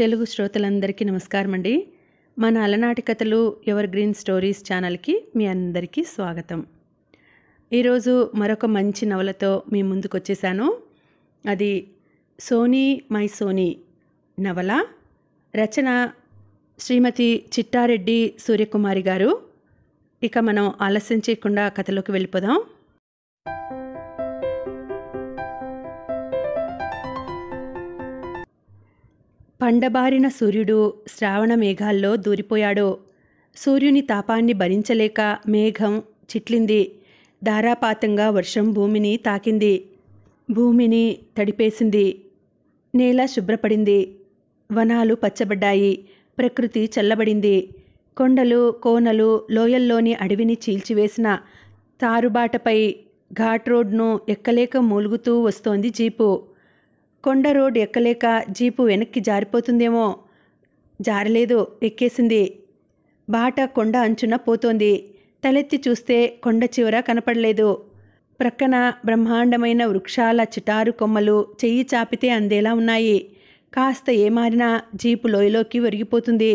తెలుగు శ్రోతలందరికీ నమస్కారం అండి మన అలనాటి కథలు ఎవర్ గ్రీన్ స్టోరీస్ ఛానల్కి మీ అందరికీ స్వాగతం ఈరోజు మరొక మంచి నవలతో మీ ముందుకు వచ్చేసాను అది సోనీ మై సోనీ నవల రచన శ్రీమతి చిట్టారెడ్డి సూర్యకుమారి గారు ఇక మనం ఆలస్యం చేయకుండా కథలోకి వెళ్ళిపోదాం పండబారిన సూర్యుడు శ్రావణ మేఘాల్లో దూరిపోయాడు సూర్యుని తాపాన్ని భరించలేక మేఘం చిట్లింది ధారాపాతంగా వర్షం భూమిని తాకింది భూమిని తడిపేసింది నేల శుభ్రపడింది వనాలు పచ్చబడ్డాయి ప్రకృతి చల్లబడింది కొండలు కోనలు లోయల్లోని అడవిని చీల్చివేసిన తారుబాటపై ఘాట్ రోడ్ను ఎక్కలేక మూలుగుతూ వస్తోంది జీపు కొండ రోడ్ ఎక్కలేక జీపు వెనక్కి జారిపోతుందేమో జారలేదు ఎక్కేసింది బాట కొండ అంచున పోతోంది తలెత్తి చూస్తే కొండ చివర కనపడలేదు ప్రక్కన బ్రహ్మాండమైన వృక్షాల చిటారు కొమ్మలు చెయ్యి చాపితే అందేలా ఉన్నాయి కాస్త ఏమారినా జీపు లోయలోకి ఒరిగిపోతుంది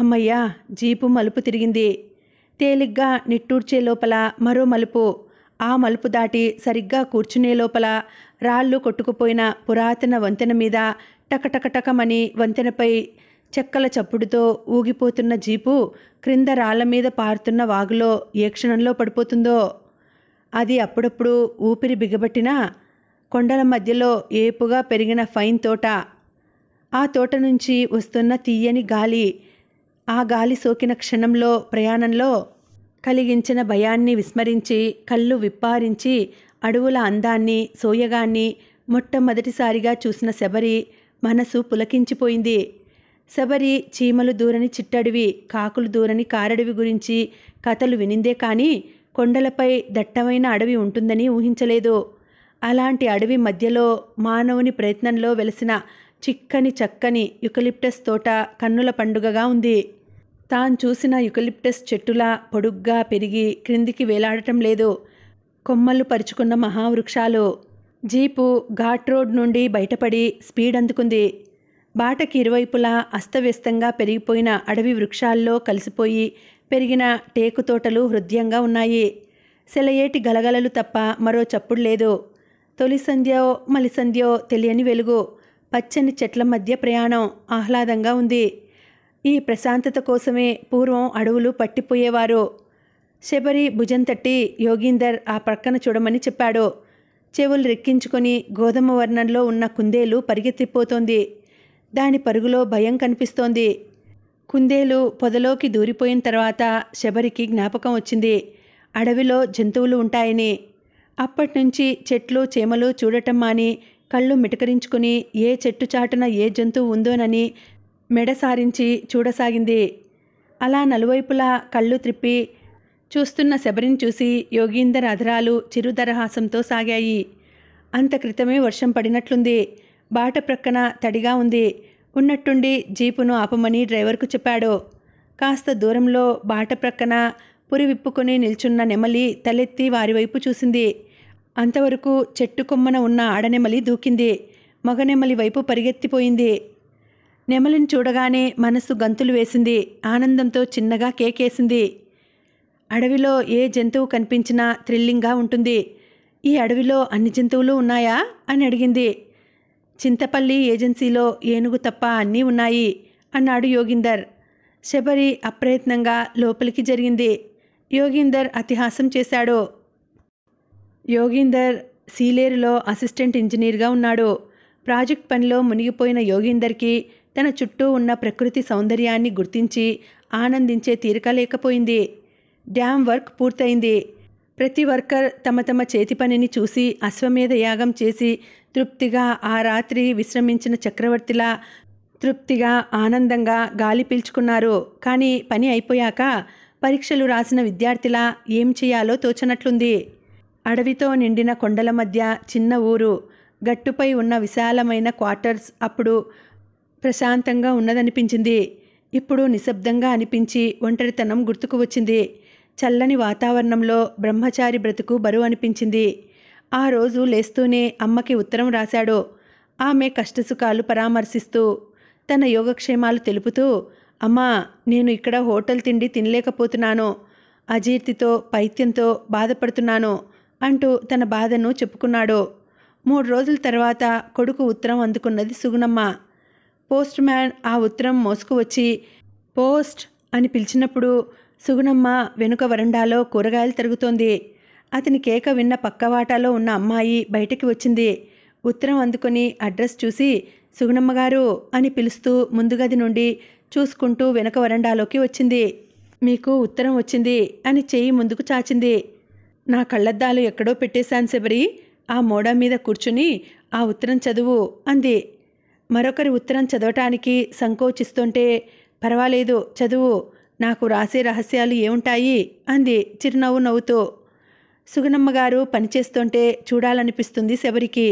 అమ్మయ్యా జీపు మలుపు తిరిగింది తేలిగ్గా నిట్టూర్చే లోపల మరో మలుపు ఆ మలుపు దాటి సరిగ్గా కూర్చునే లోపల రాళ్ళు కొట్టుకుపోయిన పురాతన వంతెన మీద టకటకటకమని వంతెనపై చెక్కల చప్పుడుతో ఊగిపోతున్న జీపు క్రింద రాళ్ల మీద పారుతున్న వాగులో ఏ క్షణంలో పడిపోతుందో అది అప్పుడప్పుడు ఊపిరి బిగబట్టిన కొండల మధ్యలో ఏపుగా పెరిగిన ఫైన్ తోట ఆ తోట నుంచి వస్తున్న తీయని గాలి ఆ గాలి సోకిన క్షణంలో ప్రయాణంలో కలిగించిన భయాన్ని విస్మరించి కళ్ళు విప్పారించి అడవుల అందాన్ని సోయగాన్ని మొట్టమొదటిసారిగా చూసిన శబరి మనసు పులకించిపోయింది శబరి చీమలు దూరని చిట్టడివి కాకులు దూరని కారడివి గురించి కథలు వినిందే కానీ కొండలపై దట్టమైన అడవి ఉంటుందని ఊహించలేదు అలాంటి అడవి మధ్యలో మానవుని ప్రయత్నంలో వెలిసిన చిక్కని చక్కని యుకలిప్టస్ తోట కన్నుల పండుగగా ఉంది తాను చూసిన యుకలిప్టస్ చెట్టులా పొడుగ్గా పెరిగి క్రిందికి వేలాడటం లేదు కొమ్మలు పరుచుకున్న మహావృక్షాలు జీపు ఘాట్ రోడ్ నుండి బయటపడి స్పీడ్ అందుకుంది బాటకి ఇరువైపులా అస్తవ్యస్తంగా పెరిగిపోయిన అడవి వృక్షాల్లో కలిసిపోయి పెరిగిన టేకు తోటలు హృదయంగా ఉన్నాయి సెలయేటి గలగలలు తప్ప మరో చప్పుడు లేదు తొలి సంధ్యో మలిసంధ్యో తెలియని వెలుగు పచ్చని చెట్ల మధ్య ప్రయాణం ఆహ్లాదంగా ఉంది ఈ ప్రశాంతత కోసమే పూర్వం అడవులు పట్టిపోయేవారు శబరి భుజం తట్టి యోగీందర్ ఆ ప్రక్కన చూడమని చెప్పాడు చెవులు రెక్కించుకొని గోధుమ వర్ణంలో ఉన్న కుందేలు పరిగెత్తిపోతోంది దాని పరుగులో భయం కనిపిస్తోంది కుందేలు పొదలోకి దూరిపోయిన తర్వాత శబరికి జ్ఞాపకం వచ్చింది అడవిలో జంతువులు ఉంటాయని అప్పటినుంచి చెట్లు చేమలు చూడటం మాని కళ్ళు మిటకరించుకుని ఏ చెట్టు చాటున ఏ జంతువు ఉందోనని మెడ సారించి చూడసాగింది అలా నలువైపులా కళ్ళు త్రిప్పి చూస్తున్న శబరిని చూసి యోగీందర్ అధరాలు చిరుదరహాసంతో సాగాయి అంత క్రితమే వర్షం పడినట్లుంది బాట ప్రక్కన తడిగా ఉంది ఉన్నట్టుండి జీపును ఆపమని డ్రైవర్కు చెప్పాడు కాస్త దూరంలో బాట ప్రక్కన పురి విప్పుకొని నిల్చున్న నెమలి తలెత్తి వారివైపు చూసింది అంతవరకు చెట్టు కొమ్మన ఉన్న ఆడనెమలి దూకింది మగనెమలి వైపు పరిగెత్తిపోయింది నెమలిని చూడగానే మనసు గంతులు వేసింది ఆనందంతో చిన్నగా కేకేసింది అడవిలో ఏ జంతువు కనిపించినా థ్రిల్లింగ్గా ఉంటుంది ఈ అడవిలో అన్ని జంతువులు ఉన్నాయా అని అడిగింది చింతపల్లి ఏజెన్సీలో ఏనుగు తప్ప అన్నీ ఉన్నాయి అన్నాడు యోగిందర్ శబరి అప్రయత్నంగా లోపలికి జరిగింది యోగిందర్ అతిహాసం చేశాడు యోగిందర్ సీలేరులో అసిస్టెంట్ ఇంజనీర్గా ఉన్నాడు ప్రాజెక్ట్ పనిలో మునిగిపోయిన యోగిందర్కి తన చుట్టూ ఉన్న ప్రకృతి సౌందర్యాన్ని గుర్తించి ఆనందించే తీరిక లేకపోయింది డ్యామ్ వర్క్ పూర్తయింది ప్రతి వర్కర్ తమ తమ చేతి పనిని చూసి అశ్వమేధ యాగం చేసి తృప్తిగా ఆ రాత్రి విశ్రమించిన చక్రవర్తిలా తృప్తిగా ఆనందంగా గాలి పీల్చుకున్నారు కానీ పని అయిపోయాక పరీక్షలు రాసిన విద్యార్థిలా ఏం చేయాలో తోచనట్లుంది అడవితో నిండిన కొండల మధ్య చిన్న ఊరు గట్టుపై ఉన్న విశాలమైన క్వార్టర్స్ అప్పుడు ప్రశాంతంగా ఉన్నదనిపించింది ఇప్పుడు నిశ్శబ్దంగా అనిపించి ఒంటరితనం గుర్తుకు వచ్చింది చల్లని వాతావరణంలో బ్రహ్మచారి బ్రతుకు బరువు అనిపించింది ఆ రోజు లేస్తూనే అమ్మకి ఉత్తరం రాశాడు ఆమె కష్టసుఖాలు పరామర్శిస్తూ తన యోగక్షేమాలు తెలుపుతూ అమ్మా నేను ఇక్కడ హోటల్ తిండి తినలేకపోతున్నాను అజీర్తితో పైత్యంతో బాధపడుతున్నాను అంటూ తన బాధను చెప్పుకున్నాడు మూడు రోజుల తర్వాత కొడుకు ఉత్తరం అందుకున్నది సుగుణమ్మ పోస్ట్ మ్యాన్ ఆ ఉత్తరం మోసుకు వచ్చి పోస్ట్ అని పిలిచినప్పుడు సుగుణమ్మ వెనుక వరండాలో కూరగాయలు తిరుగుతోంది అతని కేక విన్న పక్కవాటాలో ఉన్న అమ్మాయి బయటికి వచ్చింది ఉత్తరం అందుకొని అడ్రస్ చూసి సుగుణమ్మగారు అని పిలుస్తూ ముందుగది నుండి చూసుకుంటూ వెనుక వరండాలోకి వచ్చింది మీకు ఉత్తరం వచ్చింది అని చేయి ముందుకు చాచింది నా కళ్ళద్దాలు ఎక్కడో పెట్టేశాను శబరి ఆ మోడ మీద కూర్చుని ఆ ఉత్తరం చదువు అంది మరొకరి ఉత్తరం చదవటానికి సంకోచిస్తుంటే పర్వాలేదు చదువు నాకు రాసే రహస్యాలు ఏముంటాయి అంది చిరునవ్వు నవ్వుతో సుగనమ్మగారు పనిచేస్తుంటే చూడాలనిపిస్తుంది శబరికి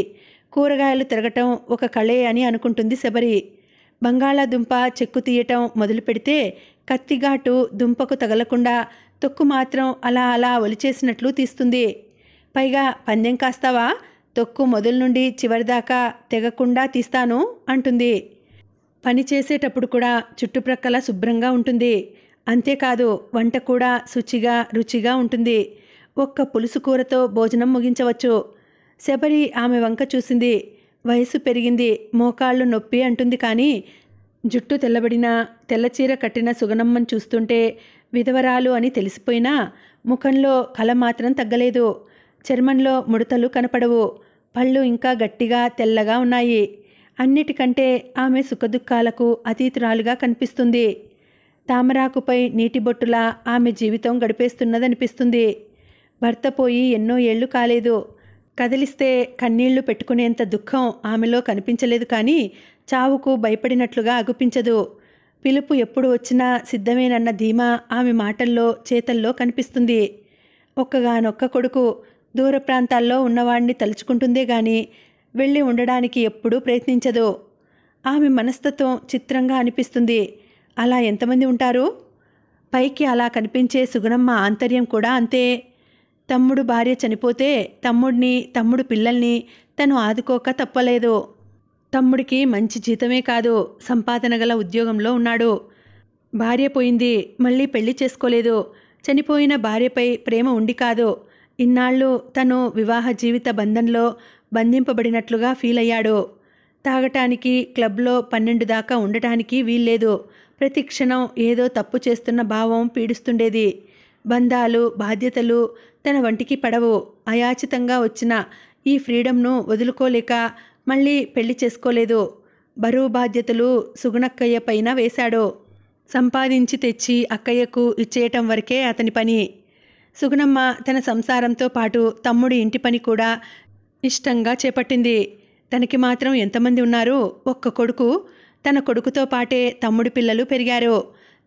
కూరగాయలు తిరగటం ఒక కళే అని అనుకుంటుంది శబరి బంగాళాదుంప చెక్కు తీయటం మొదలు పెడితే కత్తిఘాటు దుంపకు తగలకుండా తొక్కు మాత్రం అలా అలా ఒలిచేసినట్లు తీస్తుంది పైగా పందెం కాస్తావా తొక్కు మొదలు నుండి చివరిదాకా తెగకుండా తీస్తాను అంటుంది పని చేసేటప్పుడు కూడా చుట్టుప్రక్కల శుభ్రంగా ఉంటుంది అంతేకాదు వంట కూడా శుచిగా రుచిగా ఉంటుంది ఒక్క పులుసు కూరతో భోజనం ముగించవచ్చు శబరి ఆమె వంక చూసింది వయసు పెరిగింది మోకాళ్ళు నొప్పి అంటుంది కానీ జుట్టు తెల్లబడిన తెల్లచీర కట్టిన సుగణమ్మను చూస్తుంటే విధవరాలు అని తెలిసిపోయినా ముఖంలో కల మాత్రం తగ్గలేదు చర్మంలో ముడతలు కనపడవు పళ్ళు ఇంకా గట్టిగా తెల్లగా ఉన్నాయి అన్నిటికంటే ఆమె సుఖదుఖాలకు అతీతురాలుగా కనిపిస్తుంది తామరాకుపై నీటిబొట్టులా ఆమె జీవితం గడిపేస్తున్నదనిపిస్తుంది భర్త పోయి ఎన్నో ఏళ్ళు కాలేదు కదిలిస్తే కన్నీళ్లు పెట్టుకునేంత దుఃఖం ఆమెలో కనిపించలేదు కానీ చావుకు భయపడినట్లుగా అగుపించదు పిలుపు ఎప్పుడు వచ్చినా సిద్ధమేనన్న ధీమా ఆమె మాటల్లో చేతల్లో కనిపిస్తుంది ఒక్కగానొక్క కొడుకు దూర ప్రాంతాల్లో ఉన్నవాణ్ణి తలుచుకుంటుందే గాని వెళ్ళి ఉండడానికి ఎప్పుడూ ప్రయత్నించదు ఆమె మనస్తత్వం చిత్రంగా అనిపిస్తుంది అలా ఎంతమంది ఉంటారు పైకి అలా కనిపించే సుగుణమ్మ ఆంతర్యం కూడా అంతే తమ్ముడు భార్య చనిపోతే తమ్ముడిని తమ్ముడు పిల్లల్ని తను ఆదుకోక తప్పలేదు తమ్ముడికి మంచి జీతమే కాదు సంపాదన గల ఉద్యోగంలో ఉన్నాడు భార్య పోయింది మళ్ళీ పెళ్లి చేసుకోలేదు చనిపోయిన భార్యపై ప్రేమ ఉండి కాదు ఇన్నాళ్ళు తను వివాహ జీవిత బంధంలో బంధింపబడినట్లుగా ఫీల్ అయ్యాడు తాగటానికి క్లబ్లో పన్నెండు దాకా ఉండటానికి వీల్లేదు ప్రతి క్షణం ఏదో తప్పు చేస్తున్న భావం పీడిస్తుండేది బంధాలు బాధ్యతలు తన వంటికి పడవు అయాచితంగా వచ్చిన ఈ ఫ్రీడమ్ను వదులుకోలేక మళ్ళీ పెళ్లి చేసుకోలేదు బరువు బాధ్యతలు సుగుణక్కయ్య పైన వేశాడు సంపాదించి తెచ్చి అక్కయ్యకు ఇచ్చేయటం వరకే అతని పని సుగుణమ్మ తన సంసారంతో పాటు తమ్ముడి ఇంటి పని కూడా ఇష్టంగా చేపట్టింది తనకి మాత్రం ఎంతమంది ఉన్నారు ఒక్క కొడుకు తన కొడుకుతో పాటే తమ్ముడు పిల్లలు పెరిగారు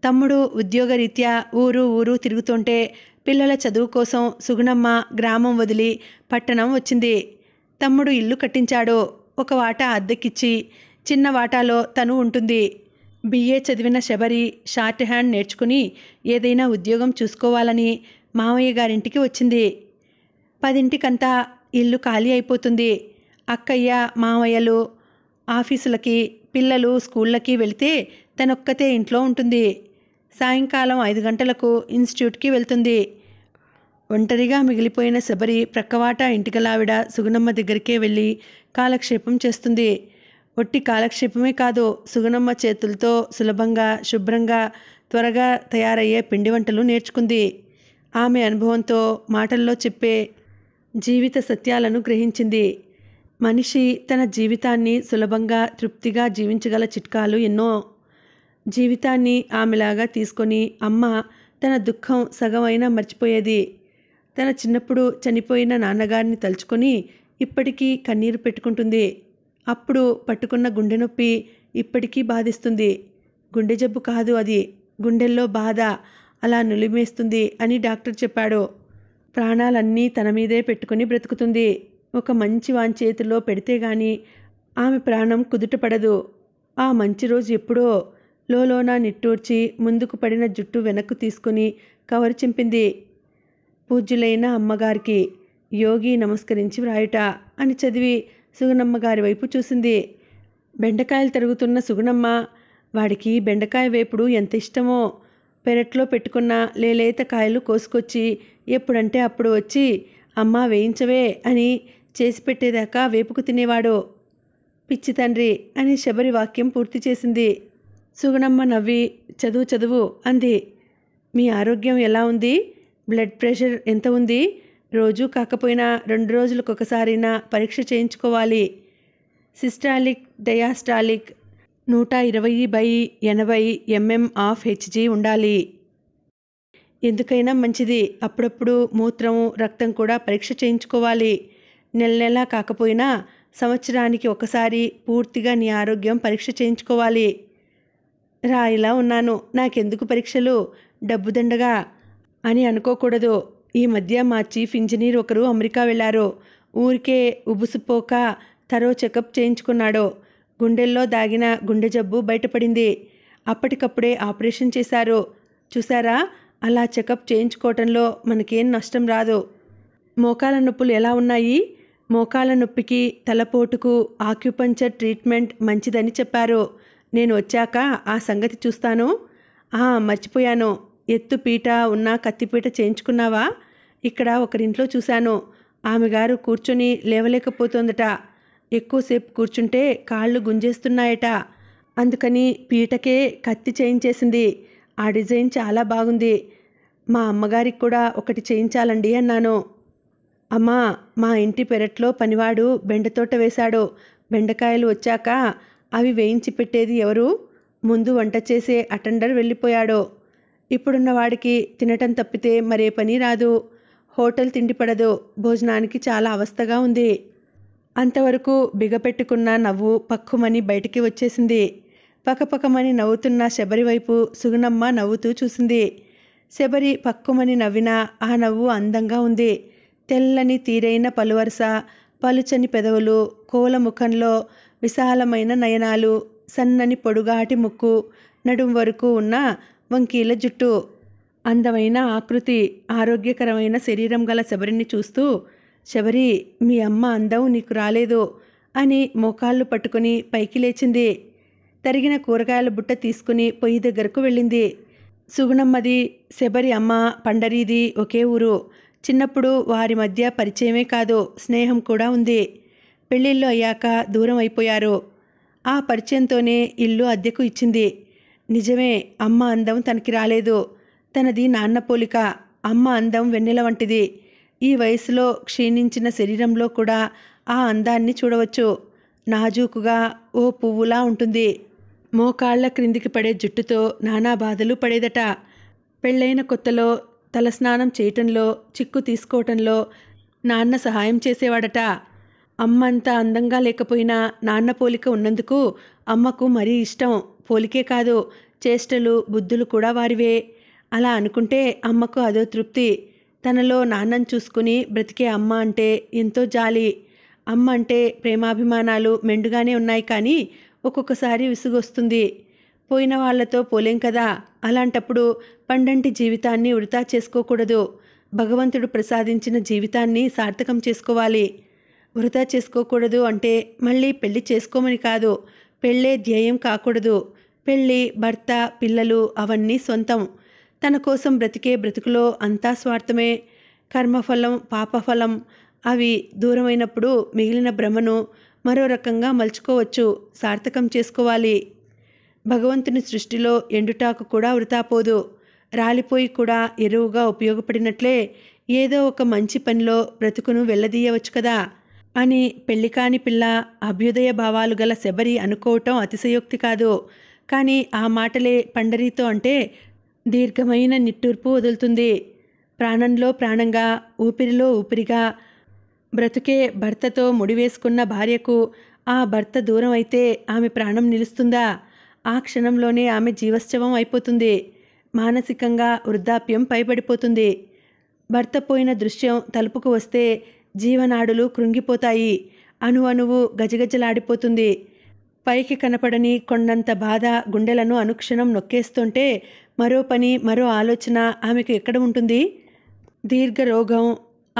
తమ్ముడు ఉద్యోగరీత్యా ఊరు ఊరు తిరుగుతుంటే పిల్లల చదువు కోసం సుగుణమ్మ గ్రామం వదిలి పట్టణం వచ్చింది తమ్ముడు ఇల్లు కట్టించాడు ఒక వాటా అద్దెకిచ్చి చిన్న వాటాలో తను ఉంటుంది బిఏ చదివిన శబరి షార్ట్ హ్యాండ్ నేర్చుకుని ఏదైనా ఉద్యోగం చూసుకోవాలని మామయ్య గారింటికి వచ్చింది పదింటికంతా ఇల్లు ఖాళీ అయిపోతుంది అక్కయ్య మామయ్యలు ఆఫీసులకి పిల్లలు స్కూళ్ళకి వెళితే తనొక్కతే ఇంట్లో ఉంటుంది సాయంకాలం ఐదు గంటలకు ఇన్స్టిట్యూట్కి వెళ్తుంది ఒంటరిగా మిగిలిపోయిన శబరి ప్రక్కవాట ఇంటికలావిడ సుగుణమ్మ దగ్గరికే వెళ్ళి కాలక్షేపం చేస్తుంది ఒట్టి కాలక్షేపమే కాదు సుగుణమ్మ చేతులతో సులభంగా శుభ్రంగా త్వరగా తయారయ్యే పిండి వంటలు నేర్చుకుంది ఆమె అనుభవంతో మాటల్లో చెప్పే జీవిత సత్యాలను గ్రహించింది మనిషి తన జీవితాన్ని సులభంగా తృప్తిగా జీవించగల చిట్కాలు ఎన్నో జీవితాన్ని ఆమెలాగా తీసుకొని అమ్మ తన దుఃఖం సగమైనా మర్చిపోయేది తన చిన్నప్పుడు చనిపోయిన నాన్నగారిని తలుచుకొని ఇప్పటికీ కన్నీరు పెట్టుకుంటుంది అప్పుడు పట్టుకున్న గుండె నొప్పి ఇప్పటికీ బాధిస్తుంది గుండె జబ్బు కాదు అది గుండెల్లో బాధ అలా నులిమేస్తుంది అని డాక్టర్ చెప్పాడు ప్రాణాలన్నీ తన మీదే పెట్టుకుని బ్రతుకుతుంది ఒక మంచి వాని చేతిలో పెడితే గాని ఆమె ప్రాణం కుదుటపడదు ఆ మంచి రోజు ఎప్పుడో లోలోన నిట్టూర్చి ముందుకు పడిన జుట్టు వెనక్కు తీసుకుని కవరు చింపింది పూజ్యులైన అమ్మగారికి యోగి నమస్కరించి వ్రాయుట అని చదివి సుగనమ్మగారి గారి వైపు చూసింది బెండకాయలు తరుగుతున్న సుగుణమ్మ వాడికి బెండకాయ వేపుడు ఎంత ఇష్టమో పెరట్లో పెట్టుకున్న లేలేత కాయలు కోసుకొచ్చి ఎప్పుడంటే అప్పుడు వచ్చి అమ్మ వేయించవే అని చేసి పెట్టేదాకా వేపుకు తినేవాడు పిచ్చి తండ్రి అని శబరి వాక్యం పూర్తి చేసింది సుగుణమ్మ నవ్వి చదువు చదువు అంది మీ ఆరోగ్యం ఎలా ఉంది బ్లడ్ ప్రెషర్ ఎంత ఉంది రోజు కాకపోయినా రెండు రోజులకు ఒకసారైనా పరీక్ష చేయించుకోవాలి సిస్టాలిక్ డయాస్టాలిక్ నూట ఇరవై బై ఎనభై ఎంఎం ఆఫ్ హెచ్జీ ఉండాలి ఎందుకైనా మంచిది అప్పుడప్పుడు మూత్రం రక్తం కూడా పరీక్ష చేయించుకోవాలి నెల నెలా కాకపోయినా సంవత్సరానికి ఒకసారి పూర్తిగా నీ ఆరోగ్యం పరీక్ష చేయించుకోవాలి రా ఇలా ఉన్నాను నాకెందుకు పరీక్షలు డబ్బు దండగా అని అనుకోకూడదు ఈ మధ్య మా చీఫ్ ఇంజనీర్ ఒకరు అమెరికా వెళ్ళారు ఊరికే ఉబుసుపోక తరో చెకప్ చేయించుకున్నాడు గుండెల్లో దాగిన గుండె జబ్బు బయటపడింది అప్పటికప్పుడే ఆపరేషన్ చేశారు చూసారా అలా చెకప్ చేయించుకోవటంలో మనకేం నష్టం రాదు మోకాల నొప్పులు ఎలా ఉన్నాయి మోకాల నొప్పికి తలపోటుకు ఆక్యుపంచర్ ట్రీట్మెంట్ మంచిదని చెప్పారు నేను వచ్చాక ఆ సంగతి చూస్తాను ఆ మర్చిపోయాను ఎత్తు పీట ఉన్న కత్తిపీట చేయించుకున్నావా ఇక్కడ ఒకరింట్లో చూశాను ఆమె గారు కూర్చొని లేవలేకపోతుందట ఎక్కువసేపు కూర్చుంటే కాళ్ళు గుంజేస్తున్నాయట అందుకని పీటకే కత్తి చేయించేసింది ఆ డిజైన్ చాలా బాగుంది మా అమ్మగారికి కూడా ఒకటి చేయించాలండి అన్నాను అమ్మా మా ఇంటి పెరట్లో పనివాడు బెండతోట వేశాడు బెండకాయలు వచ్చాక అవి వేయించి పెట్టేది ఎవరు ముందు వంట చేసే అటెండర్ వెళ్ళిపోయాడో ఇప్పుడున్న వాడికి తినటం తప్పితే మరే పని రాదు హోటల్ తిండి పడదు భోజనానికి చాలా అవస్థగా ఉంది అంతవరకు బిగపెట్టుకున్న నవ్వు పక్కుమని బయటికి వచ్చేసింది పకపకమని నవ్వుతున్న శబరి వైపు సుగుణమ్మ నవ్వుతూ చూసింది శబరి పక్కుమని నవ్వినా ఆ నవ్వు అందంగా ఉంది తెల్లని తీరైన పలువరస పలుచని పెదవులు కోల ముఖంలో విశాలమైన నయనాలు సన్నని పొడుగాటి ముక్కు నడుం వరకు ఉన్న వంకీల జుట్టు అందమైన ఆకృతి ఆరోగ్యకరమైన శరీరం గల శబరిని చూస్తూ శబరి మీ అమ్మ అందం నీకు రాలేదు అని మోకాళ్ళు పట్టుకుని పైకి లేచింది తరిగిన కూరగాయల బుట్ట తీసుకుని పొయ్యి దగ్గరకు వెళ్ళింది సుగుణమ్మది శబరి అమ్మ పండరీది ఒకే ఊరు చిన్నప్పుడు వారి మధ్య పరిచయమే కాదు స్నేహం కూడా ఉంది పెళ్ళిళ్ళు అయ్యాక దూరం అయిపోయారు ఆ పరిచయంతోనే ఇల్లు అద్దెకు ఇచ్చింది నిజమే అమ్మ అందం తనకి రాలేదు తనది నాన్న పోలిక అమ్మ అందం వెన్నెల వంటిది ఈ వయసులో క్షీణించిన శరీరంలో కూడా ఆ అందాన్ని చూడవచ్చు నాజూకుగా ఓ పువ్వులా ఉంటుంది మోకాళ్ల క్రిందికి పడే జుట్టుతో నానా బాధలు పడేదట పెళ్ళైన కొత్తలో తలస్నానం చేయటంలో చిక్కు తీసుకోవటంలో నాన్న సహాయం చేసేవాడట అమ్మ అంత అందంగా లేకపోయినా నాన్న పోలిక ఉన్నందుకు అమ్మకు మరీ ఇష్టం పోలికే కాదు చేష్టలు బుద్ధులు కూడా వారివే అలా అనుకుంటే అమ్మకు అదో తృప్తి తనలో నాన్నను చూసుకుని బ్రతికే అమ్మ అంటే ఎంతో జాలి అమ్మ అంటే ప్రేమాభిమానాలు మెండుగానే ఉన్నాయి కానీ ఒక్కొక్కసారి విసుగొస్తుంది పోయిన వాళ్లతో పోలేం కదా అలాంటప్పుడు పండంటి జీవితాన్ని వృతా చేసుకోకూడదు భగవంతుడు ప్రసాదించిన జీవితాన్ని సార్థకం చేసుకోవాలి వృధా చేసుకోకూడదు అంటే మళ్ళీ పెళ్లి చేసుకోమని కాదు పెళ్ళే ధ్యేయం కాకూడదు పెళ్ళి భర్త పిల్లలు అవన్నీ సొంతం తన కోసం బ్రతికే బ్రతుకులో అంతా స్వార్థమే కర్మఫలం పాపఫలం అవి దూరమైనప్పుడు మిగిలిన భ్రమను మరో రకంగా మలుచుకోవచ్చు సార్థకం చేసుకోవాలి భగవంతుని సృష్టిలో ఎండుటాకు కూడా వృతాపోదు రాలిపోయి కూడా ఎరువుగా ఉపయోగపడినట్లే ఏదో ఒక మంచి పనిలో బ్రతుకును వెళ్ళదీయవచ్చు కదా అని పెళ్లి కాని పిల్ల అభ్యుదయ భావాలు గల శబరి అనుకోవటం అతిశయోక్తి కాదు కానీ ఆ మాటలే పండరీతో అంటే దీర్ఘమైన నిట్టూర్పు వదులుతుంది ప్రాణంలో ప్రాణంగా ఊపిరిలో ఊపిరిగా బ్రతుకే భర్తతో ముడివేసుకున్న భార్యకు ఆ భర్త దూరం అయితే ఆమె ప్రాణం నిలుస్తుందా ఆ క్షణంలోనే ఆమె జీవశ్చవం అయిపోతుంది మానసికంగా వృద్ధాప్యం పైబడిపోతుంది భర్త పోయిన దృశ్యం తలుపుకు వస్తే జీవనాడులు కృంగిపోతాయి అణువు గజగజలాడిపోతుంది పైకి కనపడని కొండంత బాధ గుండెలను అనుక్షణం నొక్కేస్తుంటే మరో పని మరో ఆలోచన ఆమెకు ఎక్కడ ఉంటుంది దీర్ఘ రోగం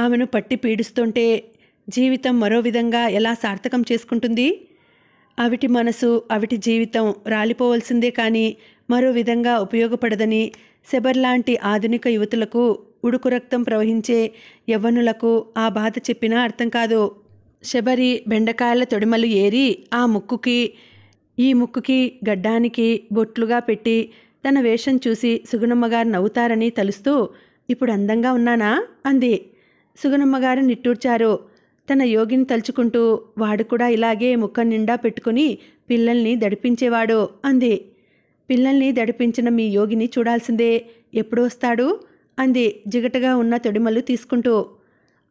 ఆమెను పట్టి పీడిస్తుంటే జీవితం మరో విధంగా ఎలా సార్థకం చేసుకుంటుంది అవిటి మనసు అవిటి జీవితం రాలిపోవలసిందే కానీ మరో విధంగా ఉపయోగపడదని శబర్ లాంటి ఆధునిక యువతులకు ఉడుకు రక్తం ప్రవహించే యవ్వనులకు ఆ బాధ చెప్పినా అర్థం కాదు శబరి బెండకాయల తొడిమలు ఏరి ఆ ముక్కుకి ఈ ముక్కుకి గడ్డానికి బొట్లుగా పెట్టి తన వేషం చూసి సుగుణమ్మగారు నవ్వుతారని తలుస్తూ ఇప్పుడు అందంగా ఉన్నానా అంది సుగుణమ్మగారు నిట్టూర్చారు తన యోగిని తలుచుకుంటూ వాడు కూడా ఇలాగే ముఖం నిండా పెట్టుకుని పిల్లల్ని దడిపించేవాడు అంది పిల్లల్ని దడిపించిన మీ యోగిని చూడాల్సిందే ఎప్పుడు వస్తాడు అంది జిగటగా ఉన్న తొడిమలు తీసుకుంటూ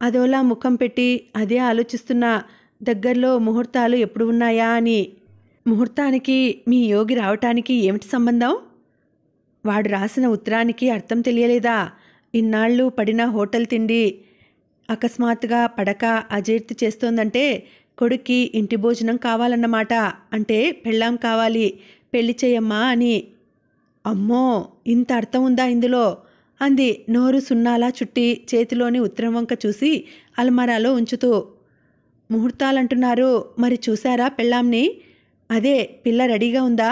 అదోలా ముఖం పెట్టి అదే ఆలోచిస్తున్నా దగ్గరలో ముహూర్తాలు ఎప్పుడు ఉన్నాయా అని ముహూర్తానికి మీ యోగి రావటానికి ఏమిటి సంబంధం వాడు రాసిన ఉత్తరానికి అర్థం తెలియలేదా ఇన్నాళ్ళు పడిన హోటల్ తిండి అకస్మాత్తుగా పడక అజీర్తి చేస్తోందంటే కొడుక్కి ఇంటి భోజనం కావాలన్నమాట అంటే పెళ్ళాం కావాలి పెళ్లి చేయమ్మా అని అమ్మో ఇంత అర్థం ఉందా ఇందులో అంది నోరు సున్నాలా చుట్టి చేతిలోని ఉత్తరం వంక చూసి అల్మారాలో ఉంచుతూ ముహూర్తాలంటున్నారు మరి చూసారా పెళ్ళాంని అదే పిల్ల రెడీగా ఉందా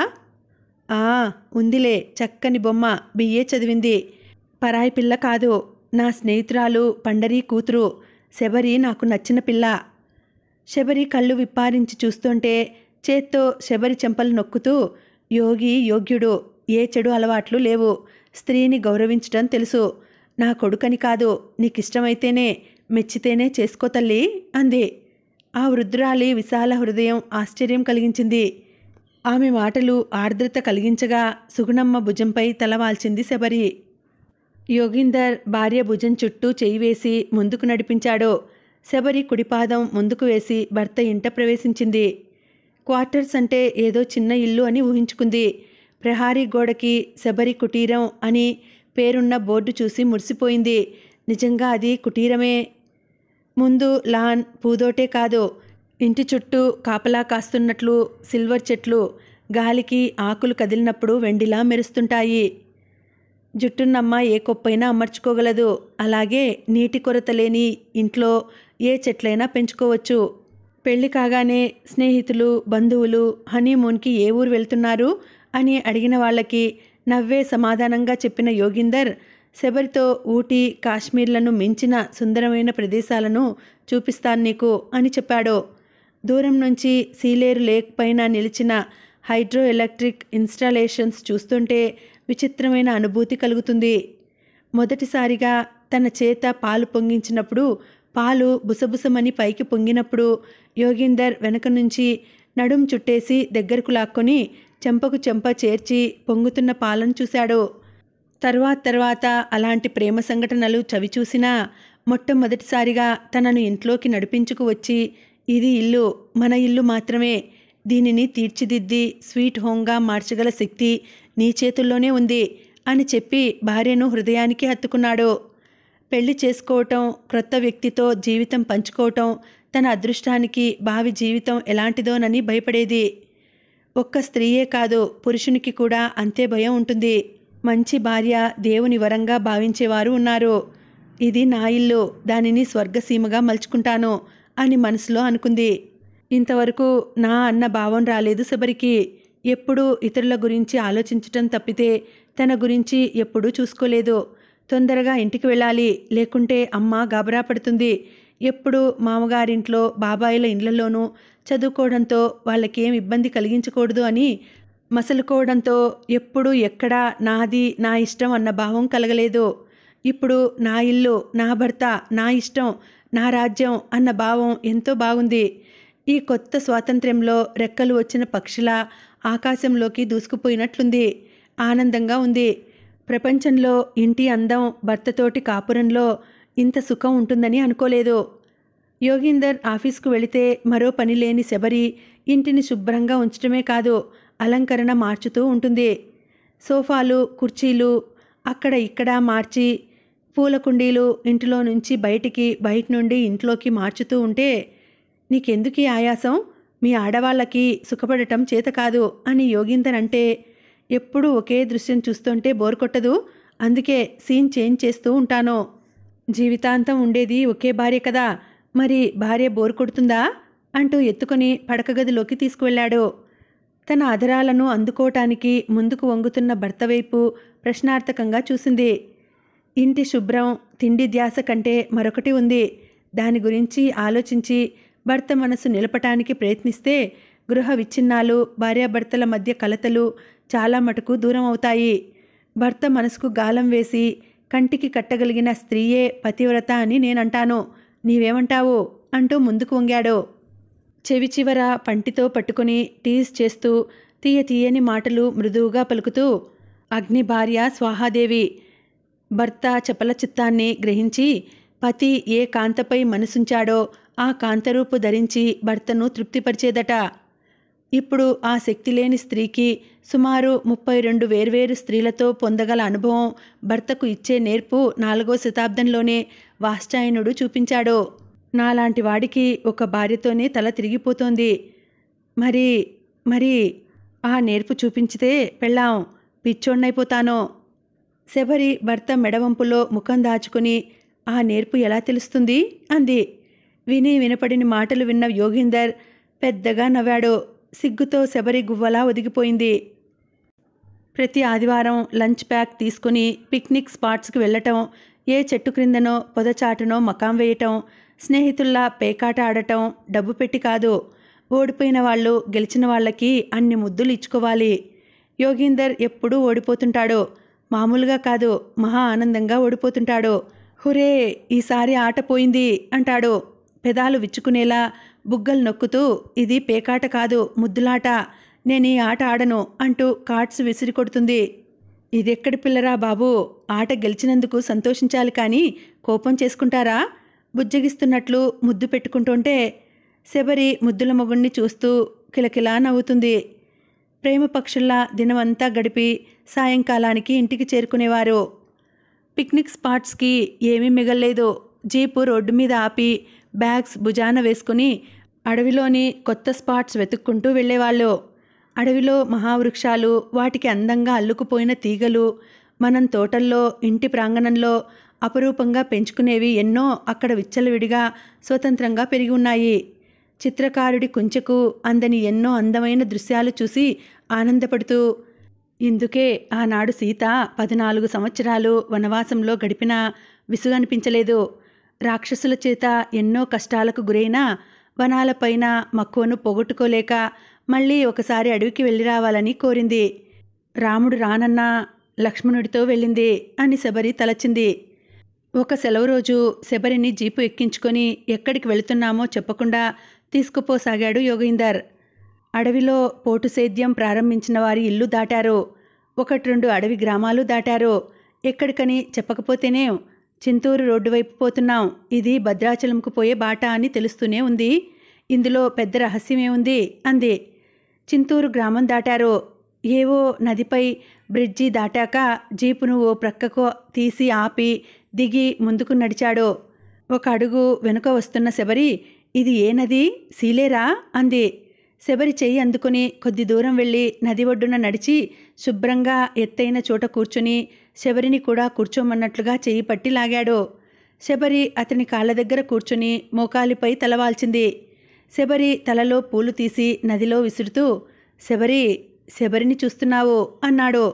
ఆ ఉందిలే చక్కని బొమ్మ బిఏ చదివింది పరాయి పిల్ల కాదు నా స్నేహితురాలు పండరి కూతురు శబరి నాకు నచ్చిన పిల్ల శబరి కళ్ళు విప్పారించి చూస్తుంటే చేత్తో శబరి చెంపలు నొక్కుతూ యోగి యోగ్యుడు ఏ చెడు అలవాట్లు లేవు స్త్రీని గౌరవించడం తెలుసు నా కొడుకని కాదు నీకిష్టమైతేనే మెచ్చితేనే చేసుకో తల్లి అంది ఆ వృద్ధురాలి విశాల హృదయం ఆశ్చర్యం కలిగించింది ఆమె మాటలు ఆర్ద్రత కలిగించగా సుగుణమ్మ భుజంపై తలవాల్చింది శబరి యోగిందర్ భార్య భుజం చుట్టూ చేయి వేసి ముందుకు నడిపించాడో శబరి కుడిపాదం ముందుకు వేసి భర్త ఇంట ప్రవేశించింది క్వార్టర్స్ అంటే ఏదో చిన్న ఇల్లు అని ఊహించుకుంది ప్రహారీ గోడకి శబరి కుటీరం అని పేరున్న బోర్డు చూసి మురిసిపోయింది నిజంగా అది కుటీరమే ముందు లాన్ పూదోటే కాదు ఇంటి చుట్టూ కాపలా కాస్తున్నట్లు సిల్వర్ చెట్లు గాలికి ఆకులు కదిలినప్పుడు వెండిలా మెరుస్తుంటాయి జుట్టున్నమ్మ ఏ కొప్పైనా అమర్చుకోగలదు అలాగే నీటి కొరత లేని ఇంట్లో ఏ చెట్లైనా పెంచుకోవచ్చు పెళ్లి కాగానే స్నేహితులు బంధువులు హనీమూన్కి ఏ ఊరు వెళ్తున్నారు అని అడిగిన వాళ్ళకి నవ్వే సమాధానంగా చెప్పిన యోగిందర్ శబరితో ఊటీ కాశ్మీర్లను మించిన సుందరమైన ప్రదేశాలను చూపిస్తాను నీకు అని చెప్పాడు దూరం నుంచి సీలేరు లేక్ పైన నిలిచిన హైడ్రో ఎలక్ట్రిక్ ఇన్స్టాలేషన్స్ చూస్తుంటే విచిత్రమైన అనుభూతి కలుగుతుంది మొదటిసారిగా తన చేత పాలు పొంగించినప్పుడు పాలు బుసబుసమని పైకి పొంగినప్పుడు యోగిందర్ వెనక నుంచి నడుం చుట్టేసి దగ్గరకు లాక్కొని చెంపకు చెంప చేర్చి పొంగుతున్న పాలను చూశాడు తర్వాత తర్వాత అలాంటి ప్రేమ సంఘటనలు చవిచూసినా మొట్టమొదటిసారిగా తనను ఇంట్లోకి నడిపించుకు వచ్చి ఇది ఇల్లు మన ఇల్లు మాత్రమే దీనిని తీర్చిదిద్ది స్వీట్ హోంగా మార్చగల శక్తి నీ చేతుల్లోనే ఉంది అని చెప్పి భార్యను హృదయానికి హత్తుకున్నాడు పెళ్లి చేసుకోవటం క్రొత్త వ్యక్తితో జీవితం పంచుకోవటం తన అదృష్టానికి భావి జీవితం ఎలాంటిదోనని భయపడేది ఒక్క స్త్రీయే కాదు పురుషునికి కూడా అంతే భయం ఉంటుంది మంచి భార్య దేవుని వరంగా భావించేవారు ఉన్నారు ఇది నా ఇల్లు దానిని స్వర్గసీమగా మలుచుకుంటాను అని మనసులో అనుకుంది ఇంతవరకు నా అన్న భావం రాలేదు శబరికి ఎప్పుడూ ఇతరుల గురించి ఆలోచించటం తప్పితే తన గురించి ఎప్పుడూ చూసుకోలేదు తొందరగా ఇంటికి వెళ్ళాలి లేకుంటే అమ్మ గాబరా పడుతుంది ఎప్పుడు మామగారింట్లో బాబాయిల ఇండ్లలోనూ చదువుకోవడంతో వాళ్ళకేం ఇబ్బంది కలిగించకూడదు అని మసలుకోవడంతో ఎప్పుడు ఎక్కడా నాది నా ఇష్టం అన్న భావం కలగలేదు ఇప్పుడు నా ఇల్లు నా భర్త నా ఇష్టం నా రాజ్యం అన్న భావం ఎంతో బాగుంది ఈ కొత్త స్వాతంత్ర్యంలో రెక్కలు వచ్చిన పక్షుల ఆకాశంలోకి దూసుకుపోయినట్లుంది ఆనందంగా ఉంది ప్రపంచంలో ఇంటి అందం భర్తతోటి కాపురంలో ఇంత సుఖం ఉంటుందని అనుకోలేదు యోగీందర్ ఆఫీస్కు వెళితే మరో పని లేని శబరి ఇంటిని శుభ్రంగా ఉంచడమే కాదు అలంకరణ మార్చుతూ ఉంటుంది సోఫాలు కుర్చీలు అక్కడ ఇక్కడ మార్చి పూల కుండీలు ఇంటిలో నుంచి బయటికి బయట నుండి ఇంట్లోకి మార్చుతూ ఉంటే నీకెందుకీ ఆయాసం మీ ఆడవాళ్ళకి సుఖపడటం చేత కాదు అని అంటే ఎప్పుడూ ఒకే దృశ్యం చూస్తుంటే బోర్ కొట్టదు అందుకే సీన్ చేంజ్ చేస్తూ ఉంటాను జీవితాంతం ఉండేది ఒకే భార్య కదా మరి భార్య బోర్ కొడుతుందా అంటూ ఎత్తుకొని పడకగదిలోకి తీసుకువెళ్ళాడు తన అధరాలను అందుకోవటానికి ముందుకు వంగుతున్న భర్త వైపు ప్రశ్నార్థకంగా చూసింది ఇంటి శుభ్రం తిండి ధ్యాస కంటే మరొకటి ఉంది దాని గురించి ఆలోచించి భర్త మనసు నిలపటానికి ప్రయత్నిస్తే గృహ విచ్ఛిన్నాలు భార్యాభర్తల మధ్య కలతలు చాలా మటుకు దూరం అవుతాయి భర్త మనసుకు గాలం వేసి కంటికి కట్టగలిగిన స్త్రీయే పతివ్రత అని నేనంటాను నీవేమంటావు అంటూ ముందుకు వంగాడు చెవి చివర పంటితో పట్టుకుని టీజ్ చేస్తూ తీయ తీయని మాటలు మృదువుగా పలుకుతూ అగ్ని భార్య స్వాహాదేవి భర్త చపల చిత్తాన్ని గ్రహించి పతి ఏ కాంతపై మనసుంచాడో ఆ కాంతరూపు ధరించి భర్తను తృప్తిపరిచేదట ఇప్పుడు ఆ శక్తి లేని స్త్రీకి సుమారు ముప్పై రెండు వేర్వేరు స్త్రీలతో పొందగల అనుభవం భర్తకు ఇచ్చే నేర్పు నాలుగో శతాబ్దంలోనే వాష్టాయనుడు చూపించాడు నాలాంటి వాడికి ఒక భార్యతోనే తల తిరిగిపోతోంది మరి మరి ఆ నేర్పు చూపించితే పెళ్ళాం పిచ్చోడ్నైపోతానో శబరి భర్త మెడవంపులో ముఖం దాచుకుని ఆ నేర్పు ఎలా తెలుస్తుంది అంది విని వినపడిన మాటలు విన్న యోగిందర్ పెద్దగా నవ్వాడు సిగ్గుతో శబరి గువ్వలా ఒదిగిపోయింది ప్రతి ఆదివారం లంచ్ ప్యాక్ తీసుకుని పిక్నిక్ స్పాట్స్కి వెళ్ళటం ఏ చెట్టు క్రిందనో పొదచాటునో మకాం వేయటం స్నేహితుల్లా పేకాట ఆడటం డబ్బు పెట్టి కాదు ఓడిపోయిన వాళ్ళు గెలిచిన వాళ్ళకి అన్ని ముద్దులు ఇచ్చుకోవాలి యోగీందర్ ఎప్పుడూ ఓడిపోతుంటాడు మామూలుగా కాదు మహా ఆనందంగా ఓడిపోతుంటాడు హురే ఈసారి ఆట పోయింది అంటాడు పెదాలు విచ్చుకునేలా బుగ్గలు నొక్కుతూ ఇది పేకాట కాదు ముద్దులాట నేను ఈ ఆట ఆడను అంటూ కార్డ్స్ విసిరి కొడుతుంది ఇదెక్కడి పిల్లరా బాబు ఆట గెలిచినందుకు సంతోషించాలి కానీ కోపం చేసుకుంటారా బుజ్జగిస్తున్నట్లు ముద్దు పెట్టుకుంటుంటే శబరి ముద్దుల మొగుణ్ణి చూస్తూ కిలకిలా నవ్వుతుంది ప్రేమ పక్షుల్లా దినమంతా గడిపి సాయంకాలానికి ఇంటికి చేరుకునేవారు పిక్నిక్ స్పాట్స్కి ఏమీ మిగల్లేదు జీపు రోడ్డు మీద ఆపి బ్యాగ్స్ భుజాన వేసుకుని అడవిలోని కొత్త స్పాట్స్ వెతుక్కుంటూ వెళ్ళేవాళ్ళు అడవిలో మహావృక్షాలు వాటికి అందంగా అల్లుకుపోయిన తీగలు మనం తోటల్లో ఇంటి ప్రాంగణంలో అపరూపంగా పెంచుకునేవి ఎన్నో అక్కడ విచ్చలవిడిగా స్వతంత్రంగా పెరిగి ఉన్నాయి చిత్రకారుడి కుంచెకు అందని ఎన్నో అందమైన దృశ్యాలు చూసి ఆనందపడుతూ ఇందుకే ఆనాడు సీత పద్నాలుగు సంవత్సరాలు వనవాసంలో గడిపినా విసుగనిపించలేదు రాక్షసుల చేత ఎన్నో కష్టాలకు గురైన వనాలపైన మక్కువను పోగొట్టుకోలేక మళ్ళీ ఒకసారి అడవికి వెళ్ళి రావాలని కోరింది రాముడు రానన్నా లక్ష్మణుడితో వెళ్ళింది అని శబరి తలచింది ఒక సెలవు రోజు శబరిని జీపు ఎక్కించుకొని ఎక్కడికి వెళుతున్నామో చెప్పకుండా తీసుకుపోసాగాడు యోగీందర్ అడవిలో పోటు సేద్యం ప్రారంభించిన వారి ఇల్లు దాటారు ఒకటి రెండు అడవి గ్రామాలు దాటారు ఎక్కడికని చెప్పకపోతేనే చింతూరు రోడ్డు వైపు పోతున్నాం ఇది భద్రాచలంకు పోయే బాట అని తెలుస్తూనే ఉంది ఇందులో పెద్ద రహస్యమే ఉంది అంది చింతూరు గ్రామం దాటారు ఏవో నదిపై బ్రిడ్జి దాటాక జీపును ఓ ప్రక్కకో తీసి ఆపి దిగి ముందుకు నడిచాడో ఒక అడుగు వెనుక వస్తున్న శబరి ఇది ఏ నది సీలేరా అంది శబరి చెయ్యి అందుకుని కొద్ది దూరం వెళ్ళి నది ఒడ్డున నడిచి శుభ్రంగా ఎత్తైన చోట కూర్చుని శబరిని కూడా కూర్చోమన్నట్లుగా చేయి పట్టి లాగాడు శబరి అతని కాళ్ళ దగ్గర కూర్చుని మోకాలిపై తలవాల్చింది శబరి తలలో పూలు తీసి నదిలో విసురుతూ శబరి శబరిని చూస్తున్నావు అన్నాడు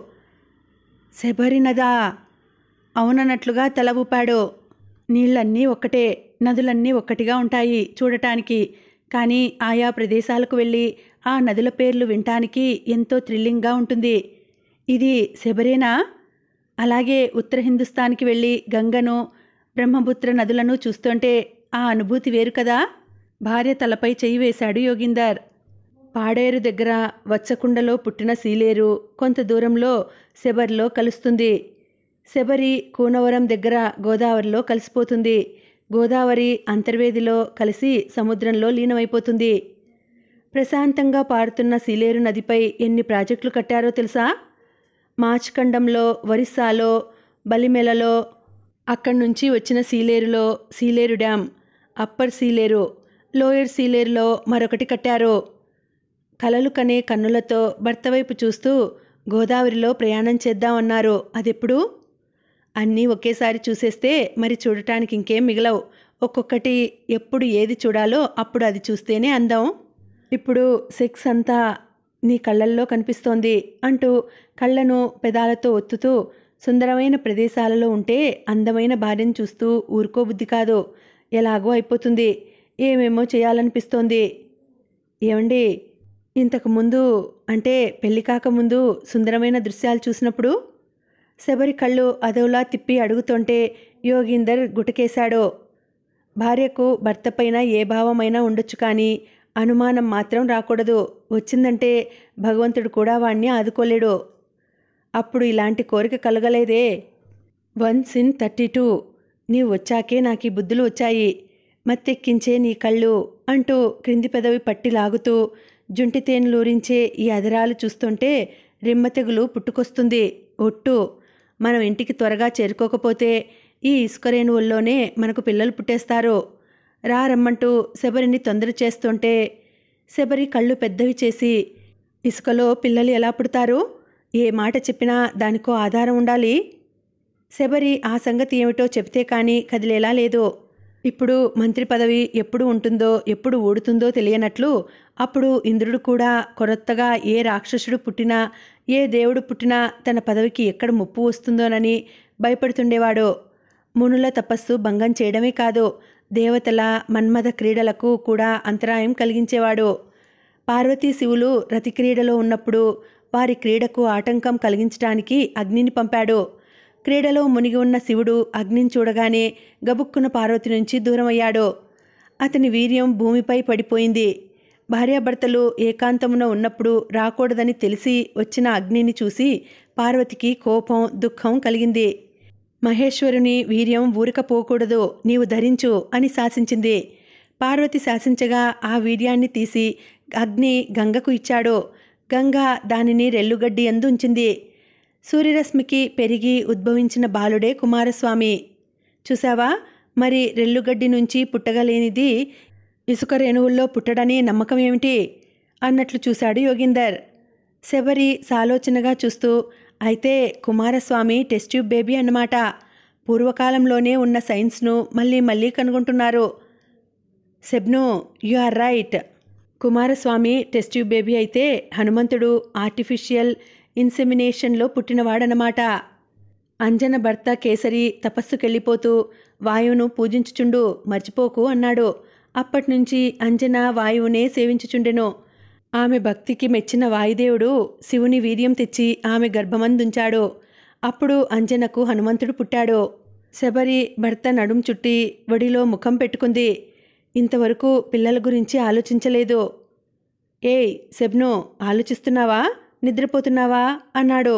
శబరి నదా అవునన్నట్లుగా తల ఊపాడు నీళ్ళన్నీ ఒక్కటే నదులన్నీ ఒక్కటిగా ఉంటాయి చూడటానికి కానీ ఆయా ప్రదేశాలకు వెళ్ళి ఆ నదుల పేర్లు వినటానికి ఎంతో థ్రిల్లింగ్గా ఉంటుంది ఇది శబరేనా అలాగే ఉత్తర హిందుస్థాన్కి వెళ్ళి గంగను బ్రహ్మపుత్ర నదులను చూస్తుంటే ఆ అనుభూతి వేరు కదా భార్య తలపై చేయి వేశాడు యోగిందర్ పాడేరు దగ్గర వచ్చకుండలో పుట్టిన సీలేరు కొంత దూరంలో శబరిలో కలుస్తుంది శబరి కూనవరం దగ్గర గోదావరిలో కలిసిపోతుంది గోదావరి అంతర్వేదిలో కలిసి సముద్రంలో లీనమైపోతుంది ప్రశాంతంగా పారుతున్న సీలేరు నదిపై ఎన్ని ప్రాజెక్టులు కట్టారో తెలుసా మార్చఖండంలో ఒరిస్సాలో బలిమెలలో అక్కడి నుంచి వచ్చిన సీలేరులో Sileru dam upper Sileru lower సీలేరులో మరొకటి కట్టారు కలలు కనే కన్నులతో భర్త వైపు చూస్తూ గోదావరిలో ప్రయాణం చేద్దామన్నారు అదెప్పుడు అన్నీ ఒకేసారి చూసేస్తే మరి చూడటానికి ఇంకేం మిగలవు ఒక్కొక్కటి ఎప్పుడు ఏది చూడాలో అప్పుడు అది చూస్తేనే అందం ఇప్పుడు సెక్స్ అంతా నీ కళ్ళల్లో కనిపిస్తోంది అంటూ కళ్ళను పెదాలతో ఒత్తుతూ సుందరమైన ప్రదేశాలలో ఉంటే అందమైన భార్యను చూస్తూ ఊరుకోబుద్ధి కాదు ఎలాగో అయిపోతుంది ఏమేమో చేయాలనిపిస్తోంది ఏమండి ఇంతకుముందు అంటే పెళ్లి కాకముందు సుందరమైన దృశ్యాలు చూసినప్పుడు శబరి కళ్ళు అదోలా తిప్పి అడుగుతుంటే యోగీందర్ గుటకేశాడు భార్యకు భర్త పైన ఏ భావమైనా ఉండొచ్చు కానీ అనుమానం మాత్రం రాకూడదు వచ్చిందంటే భగవంతుడు కూడా వాణ్ణి ఆదుకోలేడు అప్పుడు ఇలాంటి కోరిక కలగలేదే వన్స్ ఇన్ థర్టీ టూ నీ వచ్చాకే నాకు ఈ బుద్ధులు వచ్చాయి మత్తెక్కించే నీ కళ్ళు అంటూ క్రింది పెదవి పట్టి లాగుతూ జుంటి లూరించే ఈ అదరాలు చూస్తుంటే రిమ్మ తెగులు పుట్టుకొస్తుంది ఒట్టు మనం ఇంటికి త్వరగా చేరుకోకపోతే ఈ ఇసుక రేణువుల్లోనే మనకు పిల్లలు పుట్టేస్తారు రా రమ్మంటూ శబరిని తొందర చేస్తుంటే శబరి కళ్ళు పెద్దవి చేసి ఇసుకలో పిల్లలు ఎలా పుడతారు ఏ మాట చెప్పినా దానికో ఆధారం ఉండాలి శబరి ఆ సంగతి ఏమిటో చెబితే కానీ కదిలేలా లేదో ఇప్పుడు మంత్రి పదవి ఎప్పుడు ఉంటుందో ఎప్పుడు ఓడుతుందో తెలియనట్లు అప్పుడు ఇంద్రుడు కూడా కొరత్తగా ఏ రాక్షసుడు పుట్టినా ఏ దేవుడు పుట్టినా తన పదవికి ఎక్కడ ముప్పు వస్తుందోనని భయపడుతుండేవాడో మునుల తపస్సు భంగం చేయడమే కాదు దేవతల మన్మథ క్రీడలకు కూడా అంతరాయం కలిగించేవాడు పార్వతీ శివులు రతిక్రీడలో ఉన్నప్పుడు వారి క్రీడకు ఆటంకం కలిగించడానికి అగ్నిని పంపాడు క్రీడలో మునిగి ఉన్న శివుడు అగ్నిని చూడగానే గబుక్కున పార్వతి నుంచి దూరమయ్యాడు అతని వీర్యం భూమిపై పడిపోయింది భార్యాభర్తలు ఏకాంతమున ఉన్నప్పుడు రాకూడదని తెలిసి వచ్చిన అగ్నిని చూసి పార్వతికి కోపం దుఃఖం కలిగింది మహేశ్వరుని వీర్యం ఊరకపోకూడదు నీవు ధరించు అని శాసించింది పార్వతి శాసించగా ఆ వీర్యాన్ని తీసి అగ్ని గంగకు ఇచ్చాడు గంగ దానిని రెల్లుగడ్డి అందుంచింది సూర్యరశ్మికి పెరిగి ఉద్భవించిన బాలుడే కుమారస్వామి చూసావా మరి రెల్లుగడ్డి నుంచి పుట్టగలేనిది ఇసుక రేణువుల్లో పుట్టడని నమ్మకం ఏమిటి అన్నట్లు చూశాడు యోగిందర్ శబరి సాలోచనగా చూస్తూ అయితే కుమారస్వామి టెస్ట్ ట్యూబ్ బేబీ అన్నమాట పూర్వకాలంలోనే ఉన్న సైన్స్ను మళ్ళీ మళ్ళీ కనుగొంటున్నారు సెబ్ను you are right Kumaraswami test tube baby అయితే హనుమంతుడు ఆర్టిఫిషియల్ ఇన్సెమినేషన్లో పుట్టినవాడనమాట అంజన భర్త కేసరి తపస్సుకెళ్ళిపోతూ వాయువును పూజించుచుండు మర్చిపోకు అన్నాడు అప్పటినుంచి అంజన వాయువునే సేవించుచుండెను ఆమె భక్తికి మెచ్చిన వాయుదేవుడు శివుని వీర్యం తెచ్చి ఆమె గర్భమందుంచాడు అప్పుడు అంజనకు హనుమంతుడు పుట్టాడు శబరి భర్త నడుం చుట్టి వడిలో ముఖం పెట్టుకుంది ఇంతవరకు పిల్లల గురించి ఆలోచించలేదు ఏయ్ శబ్ను ఆలోచిస్తున్నావా నిద్రపోతున్నావా అన్నాడు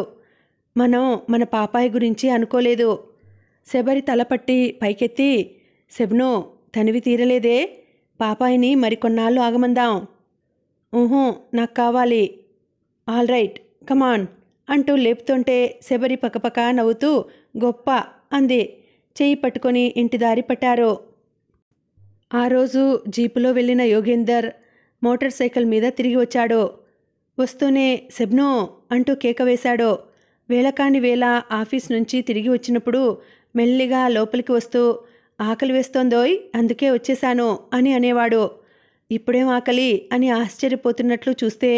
మనం మన పాపాయి గురించి అనుకోలేదు శబరి తలపట్టి పైకెత్తి శబ్ను తనివి తీరలేదే పాపాయిని మరికొన్నాళ్ళు ఆగమందాం నాకు కావాలి ఆల్ రైట్ కమాన్ అంటూ లేపుతుంటే శబరి పకపక నవ్వుతూ గొప్ప అంది చేయి పట్టుకొని ఇంటి దారి పట్టారు ఆ రోజు జీపులో వెళ్ళిన యోగేందర్ మోటార్ సైకిల్ మీద తిరిగి వచ్చాడు వస్తూనే సెబ్నో అంటూ కేక వేశాడు వేళకాని వేళ ఆఫీస్ నుంచి తిరిగి వచ్చినప్పుడు మెల్లిగా లోపలికి వస్తూ ఆకలి వేస్తోందోయ్ అందుకే వచ్చేశాను అని అనేవాడు ఇప్పుడేం ఆకలి అని ఆశ్చర్యపోతున్నట్లు చూస్తే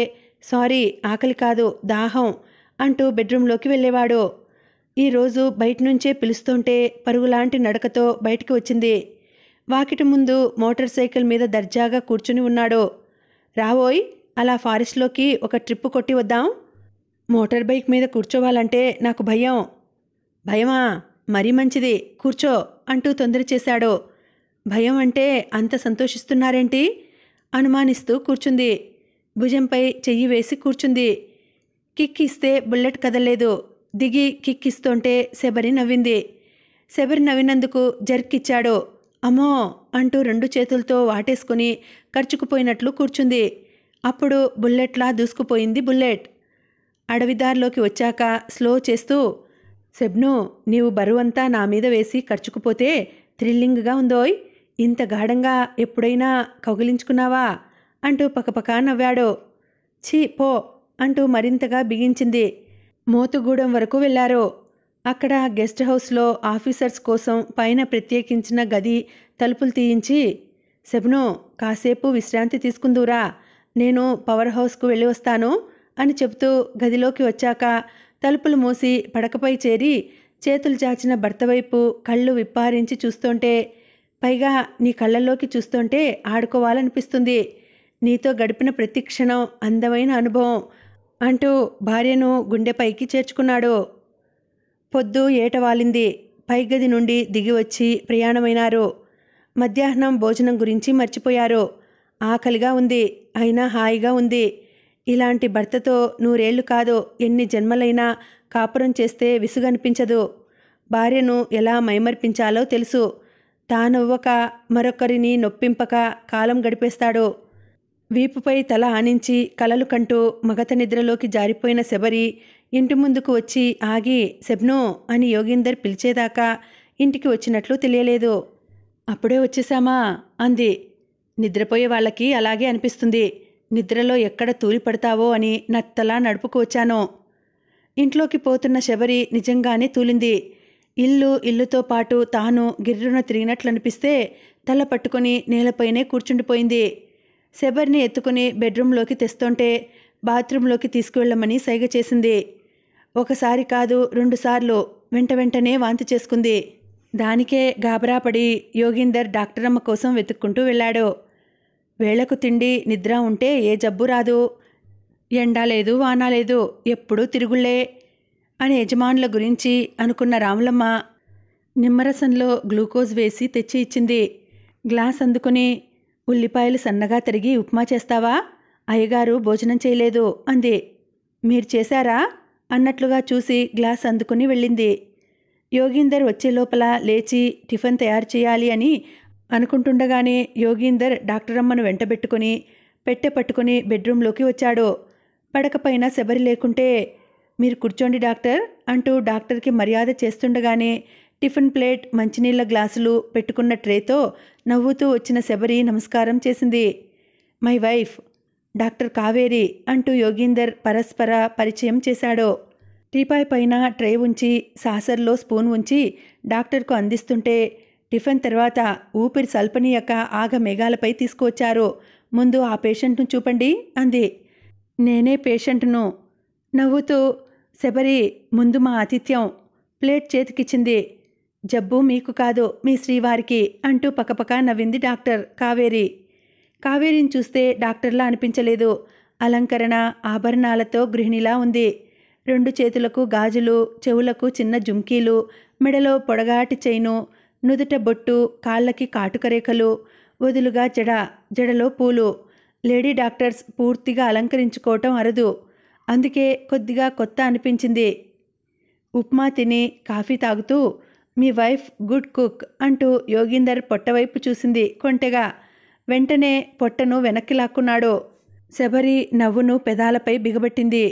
సారీ ఆకలి కాదు దాహం అంటూ బెడ్రూంలోకి వెళ్ళేవాడు ఈరోజు బయట నుంచే పిలుస్తుంటే పరుగులాంటి నడకతో బయటికి వచ్చింది వాకిటి ముందు మోటార్ సైకిల్ మీద దర్జాగా కూర్చుని ఉన్నాడు రావోయ్ అలా ఫారెస్ట్లోకి ఒక ట్రిప్ కొట్టి వద్దాం మోటార్ బైక్ మీద కూర్చోవాలంటే నాకు భయం భయమా మరీ మంచిది కూర్చో అంటూ తొందర చేశాడు భయం అంటే అంత సంతోషిస్తున్నారేంటి అనుమానిస్తూ కూర్చుంది భుజంపై చెయ్యి వేసి కూర్చుంది కిక్ ఇస్తే బుల్లెట్ కదలలేదు దిగి కిక్ ఇస్తుంటే శబరి నవ్వింది శబరి నవ్వినందుకు జర్క్ ఇచ్చాడు అమ్మో అంటూ రెండు చేతులతో వాటేసుకుని ఖర్చుకుపోయినట్లు కూర్చుంది అప్పుడు బుల్లెట్లా దూసుకుపోయింది బుల్లెట్ అడవిదారిలోకి వచ్చాక స్లో చేస్తూ సెబ్ను నీవు బరువంతా నా మీద వేసి ఖర్చుకుపోతే థ్రిల్లింగ్గా ఉందోయ్ ఇంత గాఢంగా ఎప్పుడైనా కౌగిలించుకున్నావా అంటూ పకపకా నవ్వాడు ఛీ పో అంటూ మరింతగా బిగించింది మోతుగూడెం వరకు వెళ్లారు అక్కడ గెస్ట్ హౌస్లో ఆఫీసర్స్ కోసం పైన ప్రత్యేకించిన గది తలుపులు తీయించి శబ్ను కాసేపు విశ్రాంతి తీసుకుందురా నేను పవర్ హౌస్కు వెళ్ళి వస్తాను అని చెబుతూ గదిలోకి వచ్చాక తలుపులు మూసి పడకపై చేరి చేతులు చాచిన భర్త వైపు కళ్ళు విప్పారించి చూస్తుంటే పైగా నీ కళ్ళల్లోకి చూస్తుంటే ఆడుకోవాలనిపిస్తుంది నీతో గడిపిన ప్రతి క్షణం అందమైన అనుభవం అంటూ భార్యను గుండెపైకి చేర్చుకున్నాడు పొద్దు ఏటవాలింది పైగది నుండి దిగివచ్చి ప్రయాణమైనారు మధ్యాహ్నం భోజనం గురించి మర్చిపోయారు ఆకలిగా ఉంది అయినా హాయిగా ఉంది ఇలాంటి భర్తతో నూరేళ్లు కాదు ఎన్ని జన్మలైనా కాపురం చేస్తే విసుగనిపించదు భార్యను ఎలా మైమర్పించాలో తెలుసు తానివ్వక మరొకరిని నొప్పింపక కాలం గడిపేస్తాడో వీపుపై తల ఆనించి కలలు కంటూ మగత నిద్రలోకి జారిపోయిన శబరి ఇంటి ముందుకు వచ్చి ఆగి శబ్నో అని యోగీందర్ పిలిచేదాకా ఇంటికి వచ్చినట్లు తెలియలేదు అప్పుడే వచ్చేశామా అంది నిద్రపోయే వాళ్ళకి అలాగే అనిపిస్తుంది నిద్రలో ఎక్కడ తూలి పడతావో అని నత్తలా నడుపుకు వచ్చాను ఇంట్లోకి పోతున్న శబరి నిజంగానే తూలింది ఇల్లు ఇల్లుతో పాటు తాను గిర్రున తిరిగినట్లనిపిస్తే తల పట్టుకొని నేలపైనే కూర్చుండిపోయింది శబర్ని ఎత్తుకుని బెడ్రూంలోకి తెస్తుంటే బాత్రూంలోకి తీసుకువెళ్ళమని సైగ చేసింది ఒకసారి కాదు రెండుసార్లు వెంట వెంటనే వాంతి చేసుకుంది దానికే గాబరాపడి యోగిందర్ డాక్టరమ్మ కోసం వెతుక్కుంటూ వెళ్ళాడు వేళకు తిండి నిద్ర ఉంటే ఏ జబ్బు రాదు ఎండా లేదు వాన లేదు ఎప్పుడూ తిరుగులే అని యజమానుల గురించి అనుకున్న రాములమ్మ నిమ్మరసంలో గ్లూకోజ్ వేసి తెచ్చి ఇచ్చింది గ్లాస్ అందుకుని ఉల్లిపాయలు సన్నగా తరిగి ఉప్మా చేస్తావా అయ్యగారు భోజనం చేయలేదు అంది మీరు చేశారా అన్నట్లుగా చూసి గ్లాస్ అందుకుని వెళ్ళింది యోగీందర్ వచ్చే లోపల లేచి టిఫిన్ తయారు చేయాలి అని అనుకుంటుండగానే యోగీందర్ డాక్టర్ అమ్మను వెంటబెట్టుకుని పెట్టె పట్టుకుని బెడ్రూమ్లోకి వచ్చాడు పడకపైన శబరి లేకుంటే మీరు కూర్చోండి డాక్టర్ అంటూ డాక్టర్కి మర్యాద చేస్తుండగానే టిఫిన్ ప్లేట్ మంచినీళ్ళ గ్లాసులు పెట్టుకున్న ట్రేతో నవ్వుతూ వచ్చిన శబరి నమస్కారం చేసింది మై వైఫ్ డాక్టర్ కావేరి అంటూ యోగీందర్ పరస్పర పరిచయం చేశాడు టీపాయ్ పైన ట్రే ఉంచి సాసర్లో స్పూన్ ఉంచి డాక్టర్కు అందిస్తుంటే టిఫిన్ తర్వాత ఊపిరి యొక్క ఆగ మేఘాలపై తీసుకువచ్చారు ముందు ఆ పేషెంట్ను చూపండి అంది నేనే పేషెంట్ను నవ్వుతూ శబరి ముందు మా ఆతిథ్యం ప్లేట్ చేతికిచ్చింది జబ్బు మీకు కాదు మీ శ్రీవారికి అంటూ పక్కపక్క నవ్వింది డాక్టర్ కావేరి కావేరిని చూస్తే డాక్టర్లా అనిపించలేదు అలంకరణ ఆభరణాలతో గృహిణిలా ఉంది రెండు చేతులకు గాజులు చెవులకు చిన్న జుంకీలు మెడలో పొడగాటి చైను నుదుట బొట్టు కాళ్ళకి కాటుకరేఖలు వదులుగా జడ జడలో పూలు లేడీ డాక్టర్స్ పూర్తిగా అలంకరించుకోవటం అరుదు అందుకే కొద్దిగా కొత్త అనిపించింది ఉప్మా తిని కాఫీ తాగుతూ మీ వైఫ్ గుడ్ కుక్ అంటూ యోగిందర్ పొట్టవైపు చూసింది కొంటెగా వెంటనే పొట్టను వెనక్కి లాక్కున్నాడు శబరి నవ్వును పెదాలపై బిగబట్టింది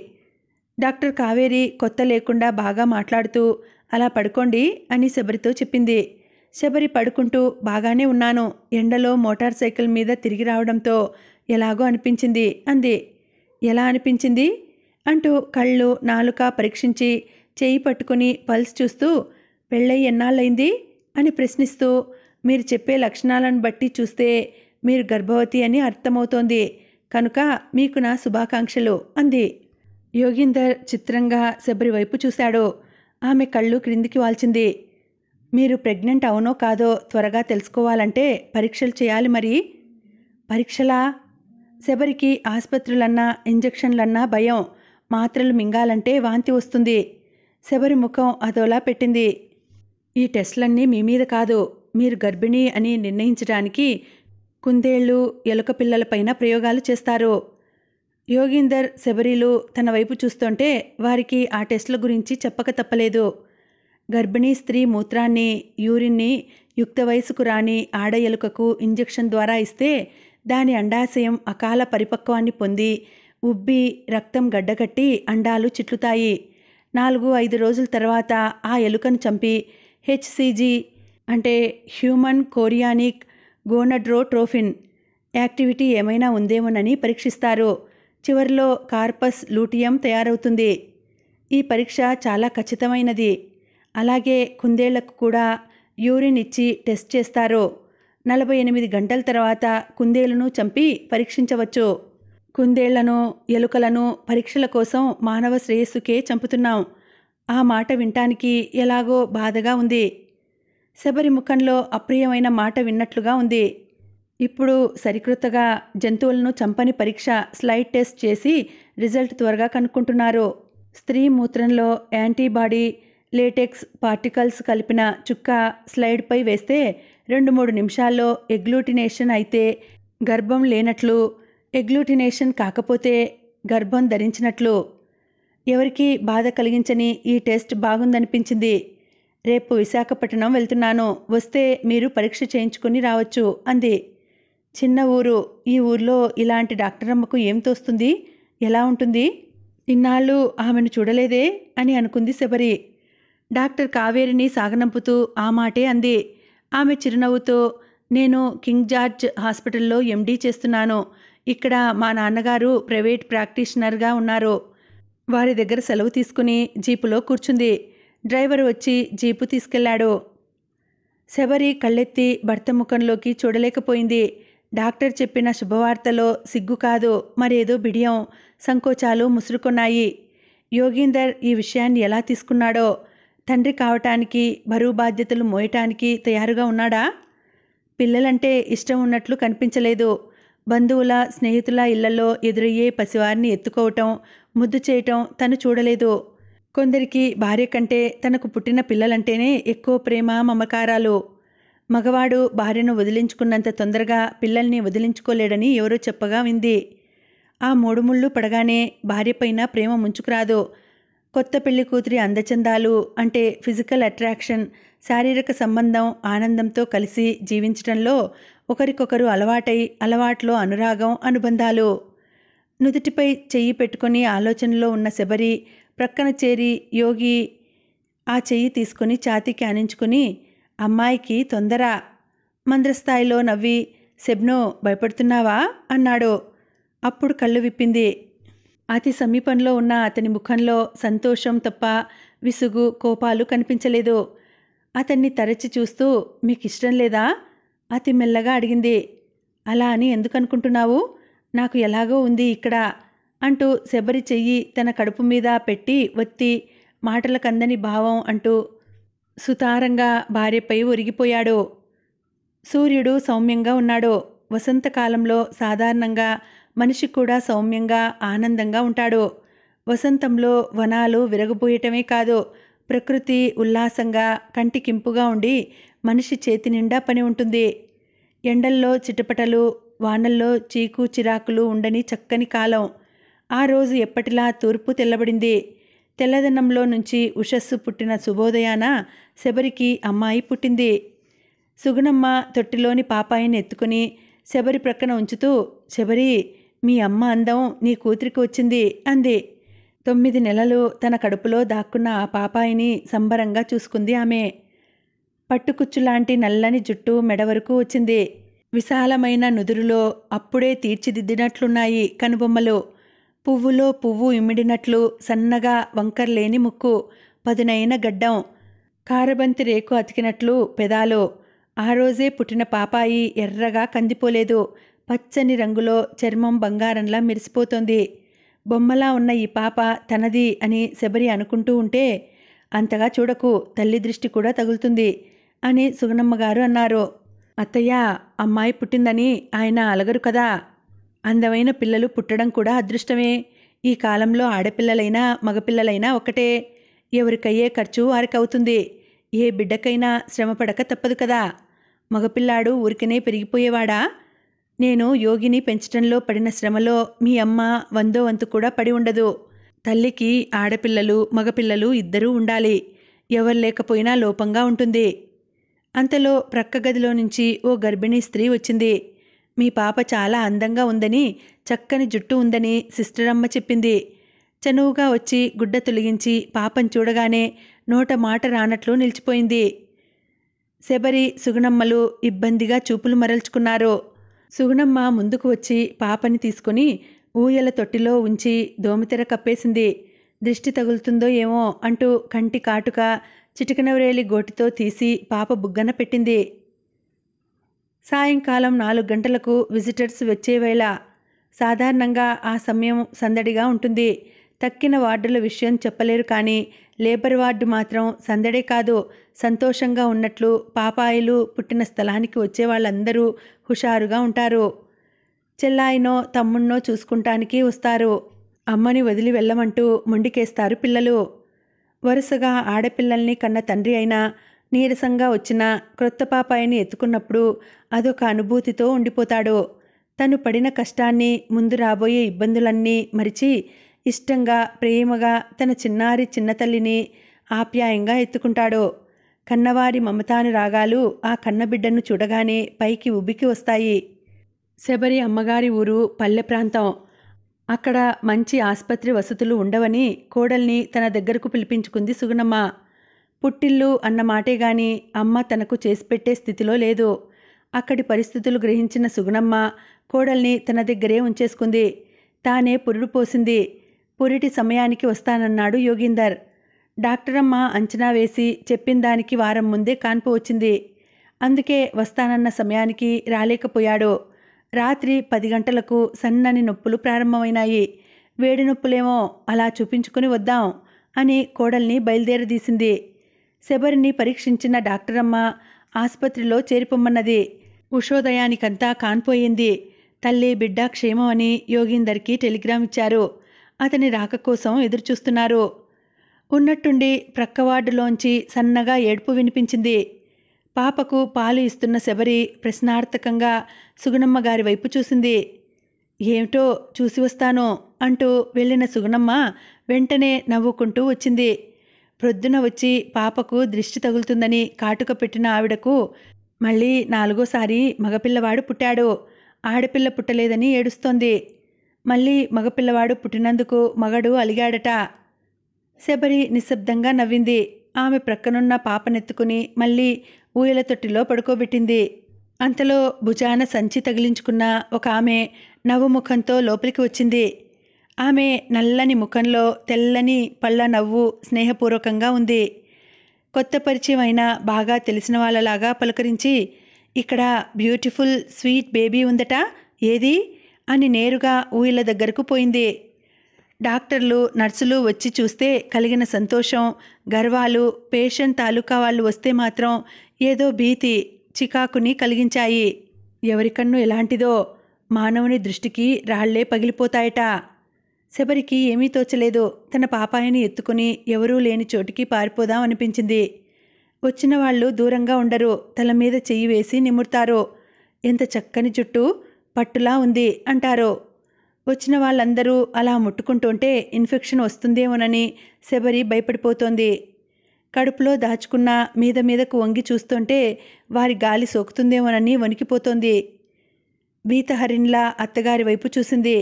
డాక్టర్ కావేరి కొత్త లేకుండా బాగా మాట్లాడుతూ అలా పడుకోండి అని శబరితో చెప్పింది శబరి పడుకుంటూ బాగానే ఉన్నాను ఎండలో మోటార్ సైకిల్ మీద తిరిగి రావడంతో ఎలాగో అనిపించింది అంది ఎలా అనిపించింది అంటూ కళ్ళు నాలుక పరీక్షించి చేయి పట్టుకుని పల్స్ చూస్తూ పెళ్ళై ఎన్నాళ్ళైంది అని ప్రశ్నిస్తూ మీరు చెప్పే లక్షణాలను బట్టి చూస్తే మీరు గర్భవతి అని అర్థమవుతోంది కనుక మీకు నా శుభాకాంక్షలు అంది యోగిందర్ చిత్రంగా శబరి వైపు చూశాడు ఆమె కళ్ళు క్రిందికి వాల్చింది మీరు ప్రెగ్నెంట్ అవునో కాదో త్వరగా తెలుసుకోవాలంటే పరీక్షలు చేయాలి మరి పరీక్షలా శబరికి ఆసుపత్రులన్నా ఇంజక్షన్లన్నా భయం మాత్రలు మింగాలంటే వాంతి వస్తుంది శబరి ముఖం అదోలా పెట్టింది ఈ టెస్ట్లన్నీ మీ మీద కాదు మీరు గర్భిణీ అని నిర్ణయించడానికి కుందేళ్ళు ఎలుక పిల్లలపైన ప్రయోగాలు చేస్తారు యోగీందర్ శబరిలు తన వైపు చూస్తుంటే వారికి ఆ టెస్ట్ల గురించి చెప్పక తప్పలేదు గర్భిణీ స్త్రీ మూత్రాన్ని యూరిన్ని యుక్త వయసుకు రాని ఆడ ఎలుకకు ఇంజెక్షన్ ద్వారా ఇస్తే దాని అండాశయం అకాల పరిపక్వాన్ని పొంది ఉబ్బి రక్తం గడ్డకట్టి అండాలు చిట్లుతాయి నాలుగు ఐదు రోజుల తర్వాత ఆ ఎలుకను చంపి హెచ్సిజి అంటే హ్యూమన్ కోరియానిక్ గోనడ్రోట్రోఫిన్ యాక్టివిటీ ఏమైనా ఉందేమోనని పరీక్షిస్తారు చివరిలో కార్పస్ లూటియం తయారవుతుంది ఈ పరీక్ష చాలా ఖచ్చితమైనది అలాగే కుందేళ్లకు కూడా యూరిన్ ఇచ్చి టెస్ట్ చేస్తారు నలభై ఎనిమిది గంటల తర్వాత కుందేలును చంపి పరీక్షించవచ్చు కుందేళ్లను ఎలుకలను పరీక్షల కోసం మానవ శ్రేయస్సుకే చంపుతున్నాం ఆ మాట వినటానికి ఎలాగో బాధగా ఉంది శబరి ముఖంలో అప్రియమైన మాట విన్నట్లుగా ఉంది ఇప్పుడు సరికృతగా జంతువులను చంపని పరీక్ష స్లైడ్ టెస్ట్ చేసి రిజల్ట్ త్వరగా కనుక్కుంటున్నారు స్త్రీ మూత్రంలో యాంటీబాడీ లేటెక్స్ పార్టికల్స్ కలిపిన చుక్క స్లైడ్పై వేస్తే రెండు మూడు నిమిషాల్లో ఎగ్లూటినేషన్ అయితే గర్భం లేనట్లు ఎగ్లూటినేషన్ కాకపోతే గర్భం ధరించినట్లు ఎవరికీ బాధ కలిగించని ఈ టెస్ట్ బాగుందనిపించింది రేపు విశాఖపట్నం వెళ్తున్నాను వస్తే మీరు పరీక్ష చేయించుకుని రావచ్చు అంది చిన్న ఊరు ఈ ఊర్లో ఇలాంటి డాక్టర్ అమ్మకు ఏం తోస్తుంది ఎలా ఉంటుంది ఇన్నాళ్ళు ఆమెను చూడలేదే అని అనుకుంది శబరి డాక్టర్ కావేరిని సాగనంపుతూ ఆ మాటే అంది ఆమె చిరునవ్వుతో నేను కింగ్ జార్జ్ హాస్పిటల్లో ఎండీ చేస్తున్నాను ఇక్కడ మా నాన్నగారు ప్రైవేట్ ప్రాక్టీషనర్గా ఉన్నారు వారి దగ్గర సెలవు తీసుకుని జీపులో కూర్చుంది డ్రైవర్ వచ్చి జీపు తీసుకెళ్లాడు శబరి కళ్ళెత్తి భర్త ముఖంలోకి చూడలేకపోయింది డాక్టర్ చెప్పిన శుభవార్తలో సిగ్గు కాదు మరేదో బిడియం సంకోచాలు ముసురుకున్నాయి యోగీందర్ ఈ విషయాన్ని ఎలా తీసుకున్నాడో తండ్రి కావటానికి బరువు బాధ్యతలు మోయటానికి తయారుగా ఉన్నాడా పిల్లలంటే ఇష్టం ఉన్నట్లు కనిపించలేదు బంధువుల స్నేహితుల ఇళ్లలో ఎదురయ్యే పసివారిని ఎత్తుకోవటం ముద్దు చేయటం తను చూడలేదు కొందరికి భార్య కంటే తనకు పుట్టిన పిల్లలంటేనే ఎక్కువ ప్రేమ మమకారాలు మగవాడు భార్యను వదిలించుకున్నంత తొందరగా పిల్లల్ని వదిలించుకోలేడని ఎవరో చెప్పగా వింది ఆ మూడు ముళ్ళు పడగానే భార్యపైన ప్రేమ ముంచుకురాదు కొత్త పెళ్లి కూతురి అందచందాలు అంటే ఫిజికల్ అట్రాక్షన్ శారీరక సంబంధం ఆనందంతో కలిసి జీవించడంలో ఒకరికొకరు అలవాటై అలవాట్లో అనురాగం అనుబంధాలు నుదుటిపై చెయ్యి పెట్టుకుని ఆలోచనలో ఉన్న శబరి ప్రక్కన చేరి యోగి ఆ చెయ్యి తీసుకుని ఛాతీకి ఆనించుకుని అమ్మాయికి తొందర మంద్రస్థాయిలో నవ్వి శబ్ను భయపడుతున్నావా అన్నాడు అప్పుడు కళ్ళు విప్పింది అతి సమీపంలో ఉన్న అతని ముఖంలో సంతోషం తప్ప విసుగు కోపాలు కనిపించలేదు అతన్ని తరచి చూస్తూ మీకు ఇష్టం లేదా అతి మెల్లగా అడిగింది అలా అని ఎందుకనుకుంటున్నావు నాకు ఎలాగో ఉంది ఇక్కడ అంటూ శబరి చెయ్యి తన కడుపు మీద పెట్టి ఒత్తి మాటలకందని భావం అంటూ సుతారంగా భార్యపై ఒరిగిపోయాడు సూర్యుడు సౌమ్యంగా ఉన్నాడు వసంతకాలంలో సాధారణంగా మనిషి కూడా సౌమ్యంగా ఆనందంగా ఉంటాడు వసంతంలో వనాలు విరగబోయటమే కాదు ప్రకృతి ఉల్లాసంగా కంటికింపుగా ఉండి మనిషి చేతి నిండా పని ఉంటుంది ఎండల్లో చిటపటలు వానల్లో చీకు చిరాకులు ఉండని చక్కని కాలం ఆ రోజు ఎప్పటిలా తూర్పు తెల్లబడింది తెల్లదనంలో నుంచి ఉషస్సు పుట్టిన శుభోదయాన శబరికి అమ్మాయి పుట్టింది సుగుణమ్మ తొట్టిలోని పాపాయిని ఎత్తుకుని శబరి ప్రక్కన ఉంచుతూ శబరి మీ అమ్మ అందం నీ కూతురికి వచ్చింది అంది తొమ్మిది నెలలు తన కడుపులో దాక్కున్న ఆ పాపాయిని సంబరంగా చూసుకుంది ఆమె పట్టుకుచ్చులాంటి నల్లని జుట్టు మెడ వరకు వచ్చింది విశాలమైన నుదురులో అప్పుడే తీర్చిదిద్దినట్లున్నాయి కనుబొమ్మలు పువ్వులో పువ్వు ఇమిడినట్లు సన్నగా వంకర్లేని ముక్కు పదునైన గడ్డం కారబంతి రేకు అతికినట్లు పెదాలు ఆ రోజే పుట్టిన పాపాయి ఎర్రగా కందిపోలేదు పచ్చని రంగులో చర్మం బంగారంలా మెరిసిపోతుంది బొమ్మలా ఉన్న ఈ పాప తనది అని శబరి అనుకుంటూ ఉంటే అంతగా చూడకు తల్లి దృష్టి కూడా తగులుతుంది అని సుగనమ్మగారు అన్నారు అత్తయ్య అమ్మాయి పుట్టిందని ఆయన అలగరు కదా అందమైన పిల్లలు పుట్టడం కూడా అదృష్టమే ఈ కాలంలో ఆడపిల్లలైనా మగపిల్లలైనా ఒకటే ఎవరికయ్యే ఖర్చు వారికవుతుంది ఏ బిడ్డకైనా శ్రమపడక తప్పదు కదా మగపిల్లాడు ఊరికనే పెరిగిపోయేవాడా నేను యోగిని పెంచడంలో పడిన శ్రమలో మీ అమ్మ వందో వంతు కూడా పడి ఉండదు తల్లికి ఆడపిల్లలు మగపిల్లలు ఇద్దరూ ఉండాలి ఎవరు లేకపోయినా లోపంగా ఉంటుంది అంతలో ప్రక్క గదిలో నుంచి ఓ గర్భిణీ స్త్రీ వచ్చింది మీ పాప చాలా అందంగా ఉందని చక్కని జుట్టు ఉందని సిస్టరమ్మ చెప్పింది చనువుగా వచ్చి గుడ్డ తొలగించి పాపం చూడగానే నోట మాట రానట్లు నిలిచిపోయింది శబరి సుగుణమ్మలు ఇబ్బందిగా చూపులు మరల్చుకున్నారు సుగుణమ్మ ముందుకు వచ్చి పాపని తీసుకుని ఊయల తొట్టిలో ఉంచి దోమితెర కప్పేసింది దృష్టి తగులుతుందో ఏమో అంటూ కంటి కాటుక చిటికనవరేలి గోటితో తీసి పాప బుగ్గన పెట్టింది సాయంకాలం నాలుగు గంటలకు విజిటర్స్ వచ్చేవేళ సాధారణంగా ఆ సమయం సందడిగా ఉంటుంది తక్కిన వార్డుల విషయం చెప్పలేరు కానీ లేబర్ వార్డు మాత్రం సందడే కాదు సంతోషంగా ఉన్నట్లు పాపాయిలు పుట్టిన స్థలానికి వచ్చే వాళ్ళందరూ హుషారుగా ఉంటారు చెల్లాయినో తమ్ముణ్ణో చూసుకుంటానికి వస్తారు అమ్మని వదిలి వెళ్ళమంటూ మొండికేస్తారు పిల్లలు వరుసగా ఆడపిల్లల్ని కన్న తండ్రి అయినా నీరసంగా వచ్చిన క్రొత్త పాపాయిని ఎత్తుకున్నప్పుడు అదొక అనుభూతితో ఉండిపోతాడు తను పడిన కష్టాన్ని ముందు రాబోయే ఇబ్బందులన్నీ మరిచి ఇష్టంగా ప్రేమగా తన చిన్నారి చిన్నతల్లిని ఆప్యాయంగా ఎత్తుకుంటాడు కన్నవారి మమతాను రాగాలు ఆ కన్నబిడ్డను చూడగానే పైకి ఉబ్బికి వస్తాయి శబరి అమ్మగారి ఊరు పల్లె ప్రాంతం అక్కడ మంచి ఆసుపత్రి వసతులు ఉండవని కోడల్ని తన దగ్గరకు పిలిపించుకుంది సుగుణమ్మ పుట్టిల్లు అన్న మాటే గాని అమ్మ తనకు చేసిపెట్టే స్థితిలో లేదు అక్కడి పరిస్థితులు గ్రహించిన సుగుణమ్మ కోడల్ని తన దగ్గరే ఉంచేసుకుంది తానే పురుడు పోసింది పురిటి సమయానికి వస్తానన్నాడు యోగిందర్ డాక్టరమ్మ అంచనా వేసి చెప్పిన దానికి వారం ముందే కాన్పు వచ్చింది అందుకే వస్తానన్న సమయానికి రాలేకపోయాడు రాత్రి పది గంటలకు సన్నని నొప్పులు ప్రారంభమైనాయి వేడి నొప్పులేమో అలా చూపించుకుని వద్దాం అని కోడల్ని బయలుదేరదీసింది శబరిని పరీక్షించిన డాక్టరమ్మ ఆసుపత్రిలో చేరిపొమ్మన్నది ఉషోదయానికంతా కాన్పోయింది తల్లి బిడ్డ క్షేమం అని యోగీందర్కి టెలిగ్రామ్ ఇచ్చారు అతని రాక కోసం ఎదురుచూస్తున్నారు ఉన్నట్టుండి ప్రక్కవార్డులోంచి సన్నగా ఏడుపు వినిపించింది పాపకు పాలు ఇస్తున్న శబరి ప్రశ్నార్థకంగా సుగుణమ్మ గారి వైపు చూసింది ఏమిటో చూసి వస్తాను అంటూ వెళ్ళిన సుగుణమ్మ వెంటనే నవ్వుకుంటూ వచ్చింది ప్రొద్దున వచ్చి పాపకు దృష్టి తగులుతుందని కాటుక పెట్టిన ఆవిడకు మళ్ళీ నాలుగోసారి మగపిల్లవాడు పుట్టాడు ఆడపిల్ల పుట్టలేదని ఏడుస్తోంది మళ్ళీ మగపిల్లవాడు పుట్టినందుకు మగడు అలిగాడట శబరి నిశ్శబ్దంగా నవ్వింది ఆమె ప్రక్కనున్న పాపనెత్తుకుని మళ్ళీ ఊయల తొట్టిలో పడుకోబెట్టింది అంతలో భుజాన సంచి తగిలించుకున్న ఒక ఆమె నవ్వు ముఖంతో లోపలికి వచ్చింది ఆమె నల్లని ముఖంలో తెల్లని పళ్ళ నవ్వు స్నేహపూర్వకంగా ఉంది కొత్త పరిచయం అయినా బాగా తెలిసిన వాళ్ళలాగా పలకరించి ఇక్కడ బ్యూటిఫుల్ స్వీట్ బేబీ ఉందట ఏది అని నేరుగా ఊయల దగ్గరకు పోయింది డాక్టర్లు నర్సులు వచ్చి చూస్తే కలిగిన సంతోషం గర్వాలు పేషెంట్ తాలూకా వాళ్ళు వస్తే మాత్రం ఏదో భీతి చికాకుని కలిగించాయి ఎవరికన్ను ఎలాంటిదో మానవుని దృష్టికి రాళ్లే పగిలిపోతాయట శబరికి ఏమీ తోచలేదు తన పాపాయిని ఎత్తుకుని ఎవరూ లేని చోటికి పారిపోదాం అనిపించింది వచ్చిన వాళ్ళు దూరంగా ఉండరు తల మీద చెయ్యి వేసి నిమురుతారు ఎంత చక్కని జుట్టు పట్టులా ఉంది అంటారు వచ్చిన వాళ్ళందరూ అలా ముట్టుకుంటుంటే ఇన్ఫెక్షన్ వస్తుందేమోనని శబరి భయపడిపోతోంది కడుపులో దాచుకున్న మీద మీదకు వంగి చూస్తుంటే వారి గాలి సోకుతుందేమోనని వణికిపోతోంది భీతహరిణిలా అత్తగారి వైపు చూసింది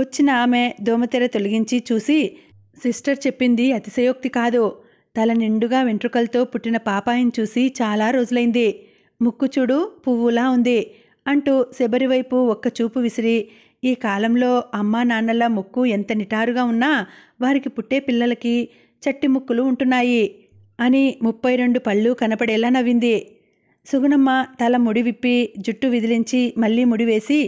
వచ్చిన ఆమె దోమతెర తొలగించి చూసి సిస్టర్ చెప్పింది అతిశయోక్తి కాదు తల నిండుగా వెంట్రుకలతో పుట్టిన పాపాయిని చూసి చాలా రోజులైంది ముక్కు చూడు పువ్వులా ఉంది అంటూ శబరి వైపు ఒక్క చూపు విసిరి ఈ కాలంలో అమ్మా నాన్నల ముక్కు ఎంత నిటారుగా ఉన్నా వారికి పుట్టే పిల్లలకి చట్టి ముక్కులు ఉంటున్నాయి అని ముప్పై రెండు పళ్ళు కనపడేలా నవ్వింది సుగుణమ్మ తల ముడి విప్పి జుట్టు విదిలించి మళ్ళీ ముడివేసి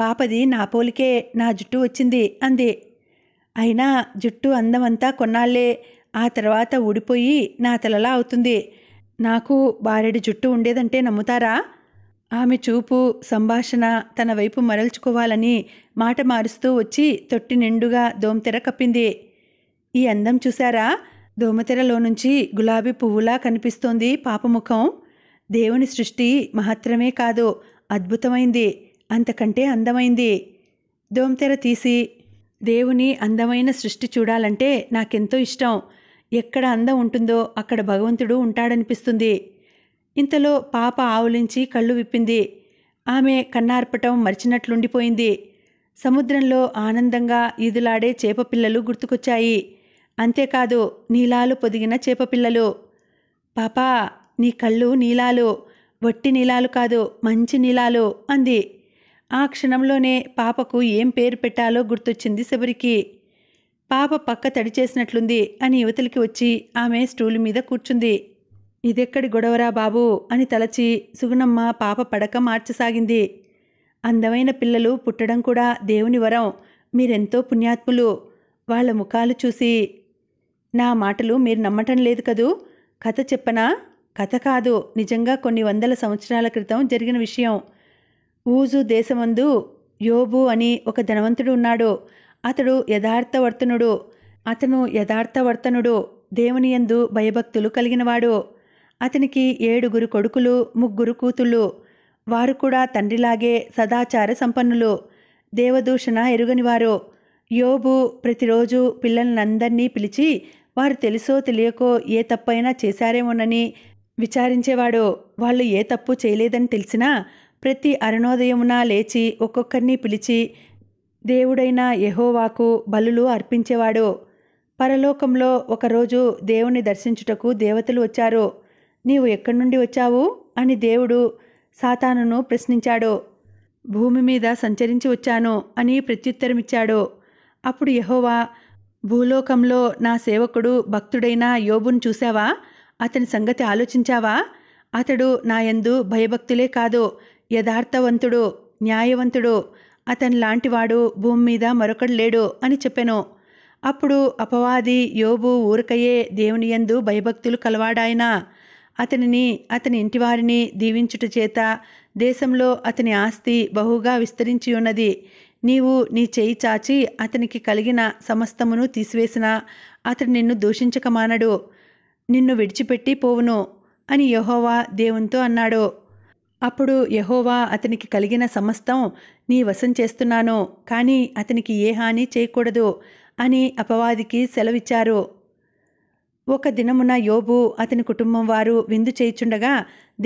పాపది నా పోలికే నా జుట్టు వచ్చింది అంది అయినా జుట్టు అందమంతా కొన్నాళ్లే ఆ తర్వాత ఊడిపోయి నా తలలా అవుతుంది నాకు బారెడి జుట్టు ఉండేదంటే నమ్ముతారా ఆమె చూపు సంభాషణ తన వైపు మరల్చుకోవాలని మాట మారుస్తూ వచ్చి తొట్టి నిండుగా దోమతెర కప్పింది ఈ అందం చూసారా దోమతెరలో నుంచి గులాబీ పువ్వులా కనిపిస్తోంది పాపముఖం దేవుని సృష్టి మహత్తరమే కాదు అద్భుతమైంది అంతకంటే అందమైంది దోమతెర తీసి దేవుని అందమైన సృష్టి చూడాలంటే నాకెంతో ఇష్టం ఎక్కడ అందం ఉంటుందో అక్కడ భగవంతుడు ఉంటాడనిపిస్తుంది ఇంతలో పాప ఆవులించి కళ్ళు విప్పింది ఆమె కన్నార్పటం మరిచినట్లుండిపోయింది సముద్రంలో ఆనందంగా ఈదులాడే చేపపిల్లలు గుర్తుకొచ్చాయి అంతేకాదు నీలాలు పొదిగిన చేపపిల్లలు పాపా నీ కళ్ళు నీలాలు వట్టి నీలాలు కాదు మంచి నీలాలు అంది ఆ క్షణంలోనే పాపకు ఏం పేరు పెట్టాలో గుర్తొచ్చింది శబరికి పాప పక్క తడిచేసినట్లుంది అని యువతలకి వచ్చి ఆమె స్టూలు మీద కూర్చుంది ఇదెక్కడి గొడవరా బాబు అని తలచి సుగుణమ్మ పాప పడక మార్చసాగింది అందమైన పిల్లలు పుట్టడం కూడా దేవుని వరం మీరెంతో పుణ్యాత్ములు వాళ్ళ ముఖాలు చూసి నా మాటలు మీరు నమ్మటం లేదు కదూ కథ చెప్పనా కథ కాదు నిజంగా కొన్ని వందల సంవత్సరాల క్రితం జరిగిన విషయం ఊజు దేశమందు యోబు అని ఒక ధనవంతుడు ఉన్నాడు అతడు యథార్థవర్తనుడు అతను యథార్థవర్తనుడు దేవునియందు భయభక్తులు కలిగినవాడు అతనికి ఏడుగురు కొడుకులు ముగ్గురు కూతుళ్ళు వారు కూడా తండ్రిలాగే సదాచార సంపన్నులు దేవదూషణ ఎరుగనివారు యోబు ప్రతిరోజు పిల్లలందరినీ పిలిచి వారు తెలుసో తెలియకో ఏ తప్పైనా చేశారేమోనని విచారించేవాడో వాళ్ళు ఏ తప్పు చేయలేదని తెలిసినా ప్రతి అరుణోదయమున లేచి ఒక్కొక్కరిని పిలిచి దేవుడైన యహోవాకు బలులు అర్పించేవాడు పరలోకంలో ఒకరోజు దేవుని దర్శించుటకు దేవతలు వచ్చారు నీవు ఎక్కడి నుండి వచ్చావు అని దేవుడు సాతానును ప్రశ్నించాడు భూమి మీద సంచరించి వచ్చాను అని ప్రత్యుత్తరమిచ్చాడు అప్పుడు యహోవా భూలోకంలో నా సేవకుడు భక్తుడైన యోబును చూశావా అతని సంగతి ఆలోచించావా అతడు నాయందు భయభక్తులే కాదు యథార్థవంతుడు న్యాయవంతుడు అతని లాంటివాడు భూమి మీద మరొకడు లేడు అని చెప్పాను అప్పుడు అపవాది యోబు ఊరికయే దేవుని యందు భయభక్తులు కలవాడాయన అతనిని అతని ఇంటివారిని దీవించుట చేత దేశంలో అతని ఆస్తి బహుగా విస్తరించి ఉన్నది నీవు నీ చేయి చాచి అతనికి కలిగిన సమస్తమును తీసివేసినా అతడు నిన్ను దూషించక మానడు నిన్ను విడిచిపెట్టి పోవును అని యహోవా దేవునితో అన్నాడు అప్పుడు యహోవా అతనికి కలిగిన సమస్తం నీ వశం చేస్తున్నాను కానీ అతనికి ఏ హాని చేయకూడదు అని అపవాదికి సెలవిచ్చారు ఒక దినమున యోబు అతని కుటుంబం వారు విందు చేయిచుండగా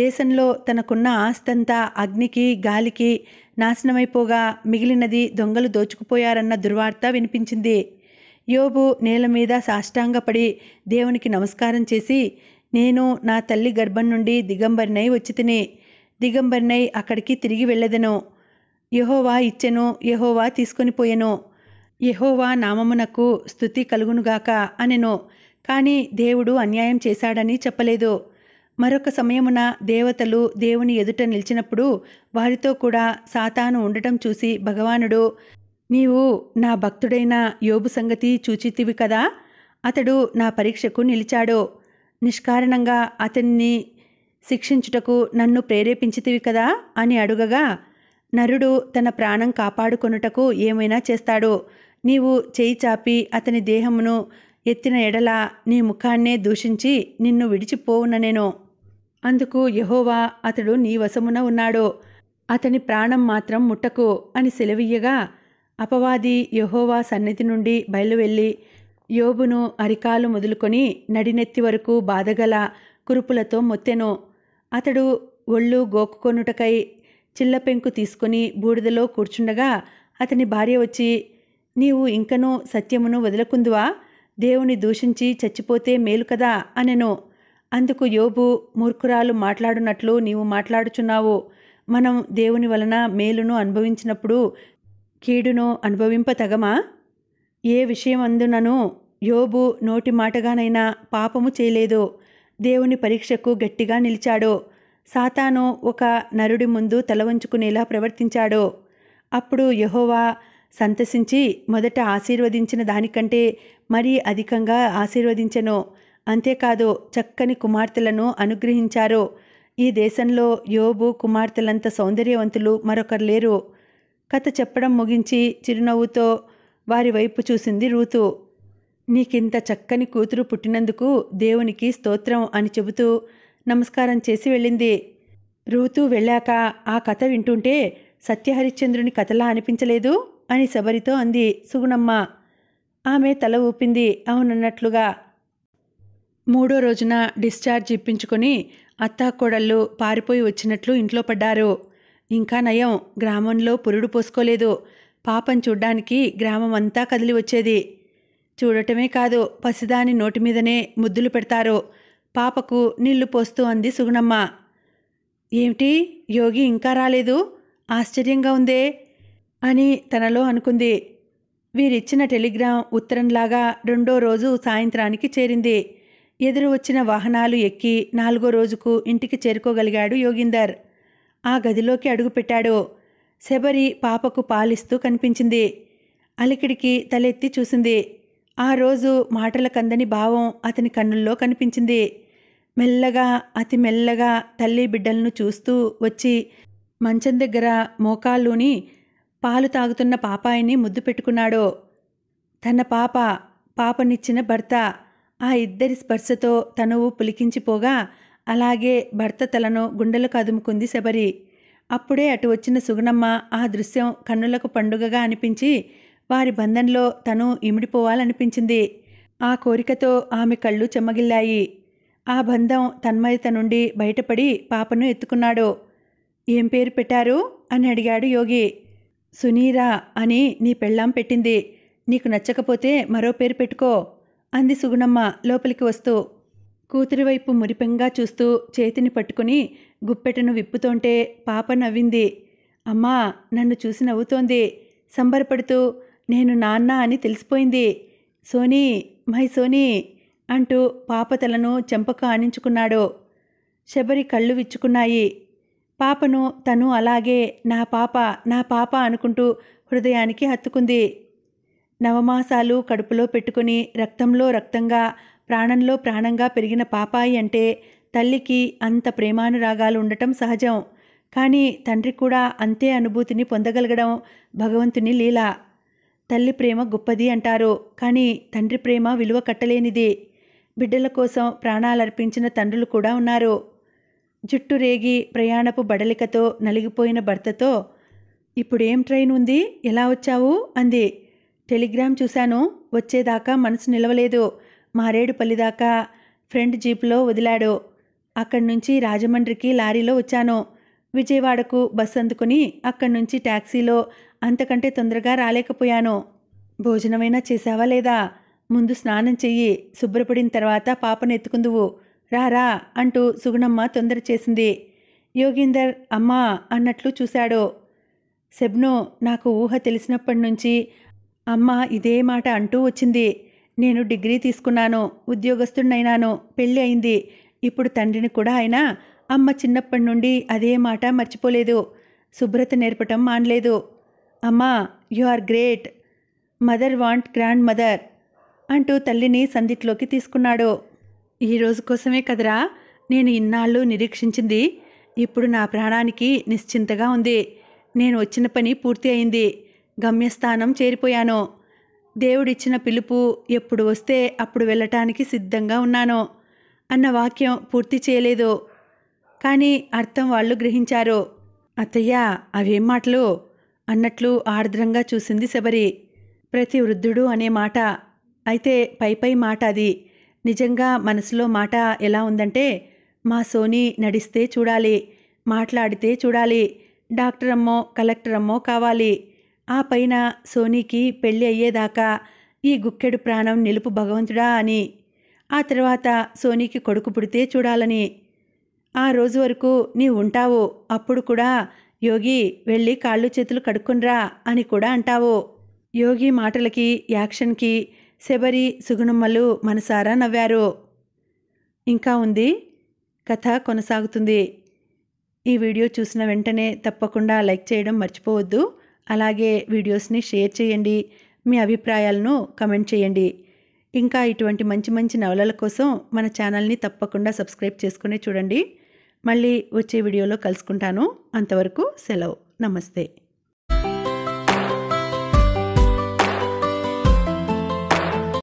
దేశంలో తనకున్న ఆస్తంతా అగ్నికి గాలికి నాశనమైపోగా మిగిలినది దొంగలు దోచుకుపోయారన్న దుర్వార్త వినిపించింది యోబు నేల మీద సాష్టాంగపడి దేవునికి నమస్కారం చేసి నేను నా తల్లి గర్భం నుండి దిగంబరినై వచ్చి తిని దిగంబరినై అక్కడికి తిరిగి వెళ్ళదెను యహోవా ఇచ్చెను యహోవా తీసుకొని పోయెను యహోవా నామమునకు స్థుతి కలుగునుగాక అనెను కానీ దేవుడు అన్యాయం చేశాడని చెప్పలేదు మరొక సమయమున దేవతలు దేవుని ఎదుట నిలిచినప్పుడు వారితో కూడా సాతాను ఉండటం చూసి భగవానుడు నీవు నా భక్తుడైన యోబు సంగతి చూచితివి కదా అతడు నా పరీక్షకు నిలిచాడు నిష్కారణంగా అతన్ని శిక్షించుటకు నన్ను ప్రేరేపించితివి కదా అని అడుగగా నరుడు తన ప్రాణం కాపాడుకొనుటకు ఏమైనా చేస్తాడు నీవు చేయి చాపి అతని దేహమును ఎత్తిన ఎడలా నీ ముఖాన్నే దూషించి నిన్ను విడిచిపోవుననేనో అందుకు యహోవా అతడు నీ వశమున ఉన్నాడు అతని ప్రాణం మాత్రం ముట్టకు అని సెలవీయగా అపవాది యహోవా సన్నిధి నుండి బయలువెళ్ళి యోబును అరికాలు మొదలుకొని నడినెత్తి వరకు బాధగల కురుపులతో మొత్తెను అతడు ఒళ్ళు గోకుకొనుటకై చిల్లపెంకు తీసుకుని బూడిదలో కూర్చుండగా అతని భార్య వచ్చి నీవు ఇంకనూ సత్యమును వదులకుందువా దేవుని దూషించి చచ్చిపోతే మేలు కదా అనెను అందుకు యోబు మూర్ఖురాలు మాట్లాడునట్లు నీవు మాట్లాడుచున్నావు మనం దేవుని వలన మేలును అనుభవించినప్పుడు కీడును అనుభవింప తగమా ఏ విషయం యోబు నోటి మాటగానైనా పాపము చేయలేదు దేవుని పరీక్షకు గట్టిగా నిలిచాడు సాతాను ఒక నరుడి ముందు తల వంచుకునేలా ప్రవర్తించాడు అప్పుడు యహోవా సంతసించి మొదట ఆశీర్వదించిన దానికంటే మరీ అధికంగా ఆశీర్వదించెనో అంతేకాదు చక్కని కుమార్తెలను అనుగ్రహించారో ఈ దేశంలో యోబు కుమార్తెలంత సౌందర్యవంతులు మరొకరు లేరు కథ చెప్పడం ముగించి చిరునవ్వుతో వారి వైపు చూసింది రూతు నీకింత చక్కని కూతురు పుట్టినందుకు దేవునికి స్తోత్రం అని చెబుతూ నమస్కారం చేసి వెళ్ళింది రూతు వెళ్ళాక ఆ కథ వింటుంటే సత్యహరిశ్చంద్రుని కథలా అనిపించలేదు అని శబరితో అంది సుగుణమ్మ ఆమె తల ఊపింది అవునన్నట్లుగా మూడో రోజున డిశ్చార్జ్ ఇప్పించుకొని అత్తాకోడళ్ళు పారిపోయి వచ్చినట్లు ఇంట్లో పడ్డారు ఇంకా నయం గ్రామంలో పురుడు పోసుకోలేదు పాపం చూడ్డానికి గ్రామం అంతా కదిలి వచ్చేది చూడటమే కాదు పసిదాని నోటి మీదనే ముద్దులు పెడతారు పాపకు నీళ్లు పోస్తూ అంది సుగుణమ్మ ఏమిటి యోగి ఇంకా రాలేదు ఆశ్చర్యంగా ఉందే అని తనలో అనుకుంది వీరిచ్చిన టెలిగ్రామ్ ఉత్తరంలాగా రెండో రోజు సాయంత్రానికి చేరింది ఎదురు వచ్చిన వాహనాలు ఎక్కి నాలుగో రోజుకు ఇంటికి చేరుకోగలిగాడు యోగిందర్ ఆ గదిలోకి అడుగుపెట్టాడు శబరి పాపకు పాలిస్తూ కనిపించింది అలికిడికి తలెత్తి చూసింది ఆ రోజు మాటల కందని భావం అతని కన్నుల్లో కనిపించింది మెల్లగా అతి మెల్లగా తల్లి బిడ్డలను చూస్తూ వచ్చి మంచం దగ్గర మోకాళ్ళూని పాలు తాగుతున్న పాపాయిని ముద్దు పెట్టుకున్నాడో తన పాప పాపనిచ్చిన భర్త ఆ ఇద్దరి స్పర్శతో తనువు పులికించిపోగా అలాగే భర్త తలను గుండెలు కదుముకుంది శబరి అప్పుడే అటు వచ్చిన సుగుణమ్మ ఆ దృశ్యం కన్నులకు పండుగగా అనిపించి వారి బంధంలో తను ఇమిడిపోవాలనిపించింది ఆ కోరికతో ఆమె కళ్ళు చెమ్మగిల్లాయి ఆ బంధం తన్మయత నుండి బయటపడి పాపను ఎత్తుకున్నాడు ఏం పేరు పెట్టారు అని అడిగాడు యోగి సునీరా అని నీ పెళ్ళాం పెట్టింది నీకు నచ్చకపోతే మరో పేరు పెట్టుకో అంది సుగుణమ్మ లోపలికి వస్తూ కూతురివైపు మురిపెంగా చూస్తూ చేతిని పట్టుకుని గుప్పెటను విప్పుతోంటే పాప నవ్వింది అమ్మా నన్ను చూసి నవ్వుతోంది సంబరపడుతూ నేను నాన్న అని తెలిసిపోయింది సోనీ మై సోనీ అంటూ పాప తలను చెంపక ఆనించుకున్నాడు శబరి కళ్ళు విచ్చుకున్నాయి పాపను తను అలాగే నా పాప నా పాప అనుకుంటూ హృదయానికి హత్తుకుంది నవమాసాలు కడుపులో పెట్టుకుని రక్తంలో రక్తంగా ప్రాణంలో ప్రాణంగా పెరిగిన పాపాయి అంటే తల్లికి అంత ప్రేమానురాగాలు ఉండటం సహజం కానీ తండ్రి కూడా అంతే అనుభూతిని పొందగలగడం భగవంతుని లీల తల్లి ప్రేమ గొప్పది అంటారు కానీ తండ్రి ప్రేమ విలువ కట్టలేనిది బిడ్డల కోసం ప్రాణాలర్పించిన తండ్రులు కూడా ఉన్నారు జుట్టు రేగి ప్రయాణపు బడలికతో నలిగిపోయిన భర్తతో ఇప్పుడేం ట్రైన్ ఉంది ఎలా వచ్చావు అంది టెలిగ్రామ్ చూశాను వచ్చేదాకా మనసు నిలవలేదు మారేడుపల్లి దాకా ఫ్రెండ్ జీప్లో వదిలాడు అక్కడి నుంచి రాజమండ్రికి లారీలో వచ్చాను విజయవాడకు బస్సు అందుకుని అక్కడి నుంచి ట్యాక్సీలో అంతకంటే తొందరగా రాలేకపోయాను భోజనమైనా చేశావా లేదా ముందు స్నానం చెయ్యి శుభ్రపడిన తర్వాత పాపను ఎత్తుకుందువు రారా అంటూ సుగుణమ్మ తొందర చేసింది యోగిందర్ అమ్మా అన్నట్లు చూశాడు సెబ్నో నాకు ఊహ తెలిసినప్పటి నుంచి అమ్మ ఇదే మాట అంటూ వచ్చింది నేను డిగ్రీ తీసుకున్నాను ఉద్యోగస్తుడినైనాను పెళ్ళి అయింది ఇప్పుడు తండ్రిని కూడా ఆయన అమ్మ చిన్నప్పటి నుండి అదే మాట మర్చిపోలేదు శుభ్రత నేర్పటం మానలేదు అమ్మా you are great mother want grandmother అంటూ తల్లిని సందిట్లోకి తీసుకున్నాడు ఈ రోజు కోసమే కదరా నేను ఇన్నాళ్ళు నిరీక్షించింది ఇప్పుడు నా ప్రాణానికి నిశ్చింతగా ఉంది నేను వచ్చిన పని పూర్తి అయింది గమ్యస్థానం చేరిపోయాను దేవుడిచ్చిన పిలుపు ఎప్పుడు వస్తే అప్పుడు వెళ్ళటానికి సిద్ధంగా ఉన్నాను అన్న వాక్యం పూర్తి చేయలేదు కానీ అర్థం వాళ్ళు గ్రహించారు అత్తయ్య అవేం మాటలు అన్నట్లు ఆర్ద్రంగా చూసింది శబరి ప్రతి వృద్ధుడు అనే మాట అయితే పైపై మాట అది నిజంగా మనసులో మాట ఎలా ఉందంటే మా సోనీ నడిస్తే చూడాలి మాట్లాడితే చూడాలి డాక్టర్ అమ్మో కలెక్టర్ అమ్మో కావాలి ఆ పైన సోనీకి పెళ్ళి అయ్యేదాకా ఈ గుక్కెడు ప్రాణం నిలుపు భగవంతుడా అని ఆ తర్వాత సోనీకి కొడుకు పుడితే చూడాలని ఆ రోజు వరకు నీవు ఉంటావు అప్పుడు కూడా యోగి వెళ్ళి కాళ్ళు చేతులు కడుక్కునరా అని కూడా అంటావు యోగి మాటలకి యాక్షన్కి శబరి సుగుణమ్మలు మనసారా నవ్వారు ఇంకా ఉంది కథ కొనసాగుతుంది ఈ వీడియో చూసిన వెంటనే తప్పకుండా లైక్ చేయడం మర్చిపోవద్దు అలాగే వీడియోస్ని షేర్ చేయండి మీ అభిప్రాయాలను కమెంట్ చేయండి ఇంకా ఇటువంటి మంచి మంచి నవలల కోసం మన ఛానల్ని తప్పకుండా సబ్స్క్రైబ్ చేసుకుని చూడండి మళ్ళీ వచ్చే వీడియోలో కలుసుకుంటాను అంతవరకు సెలవు నమస్తే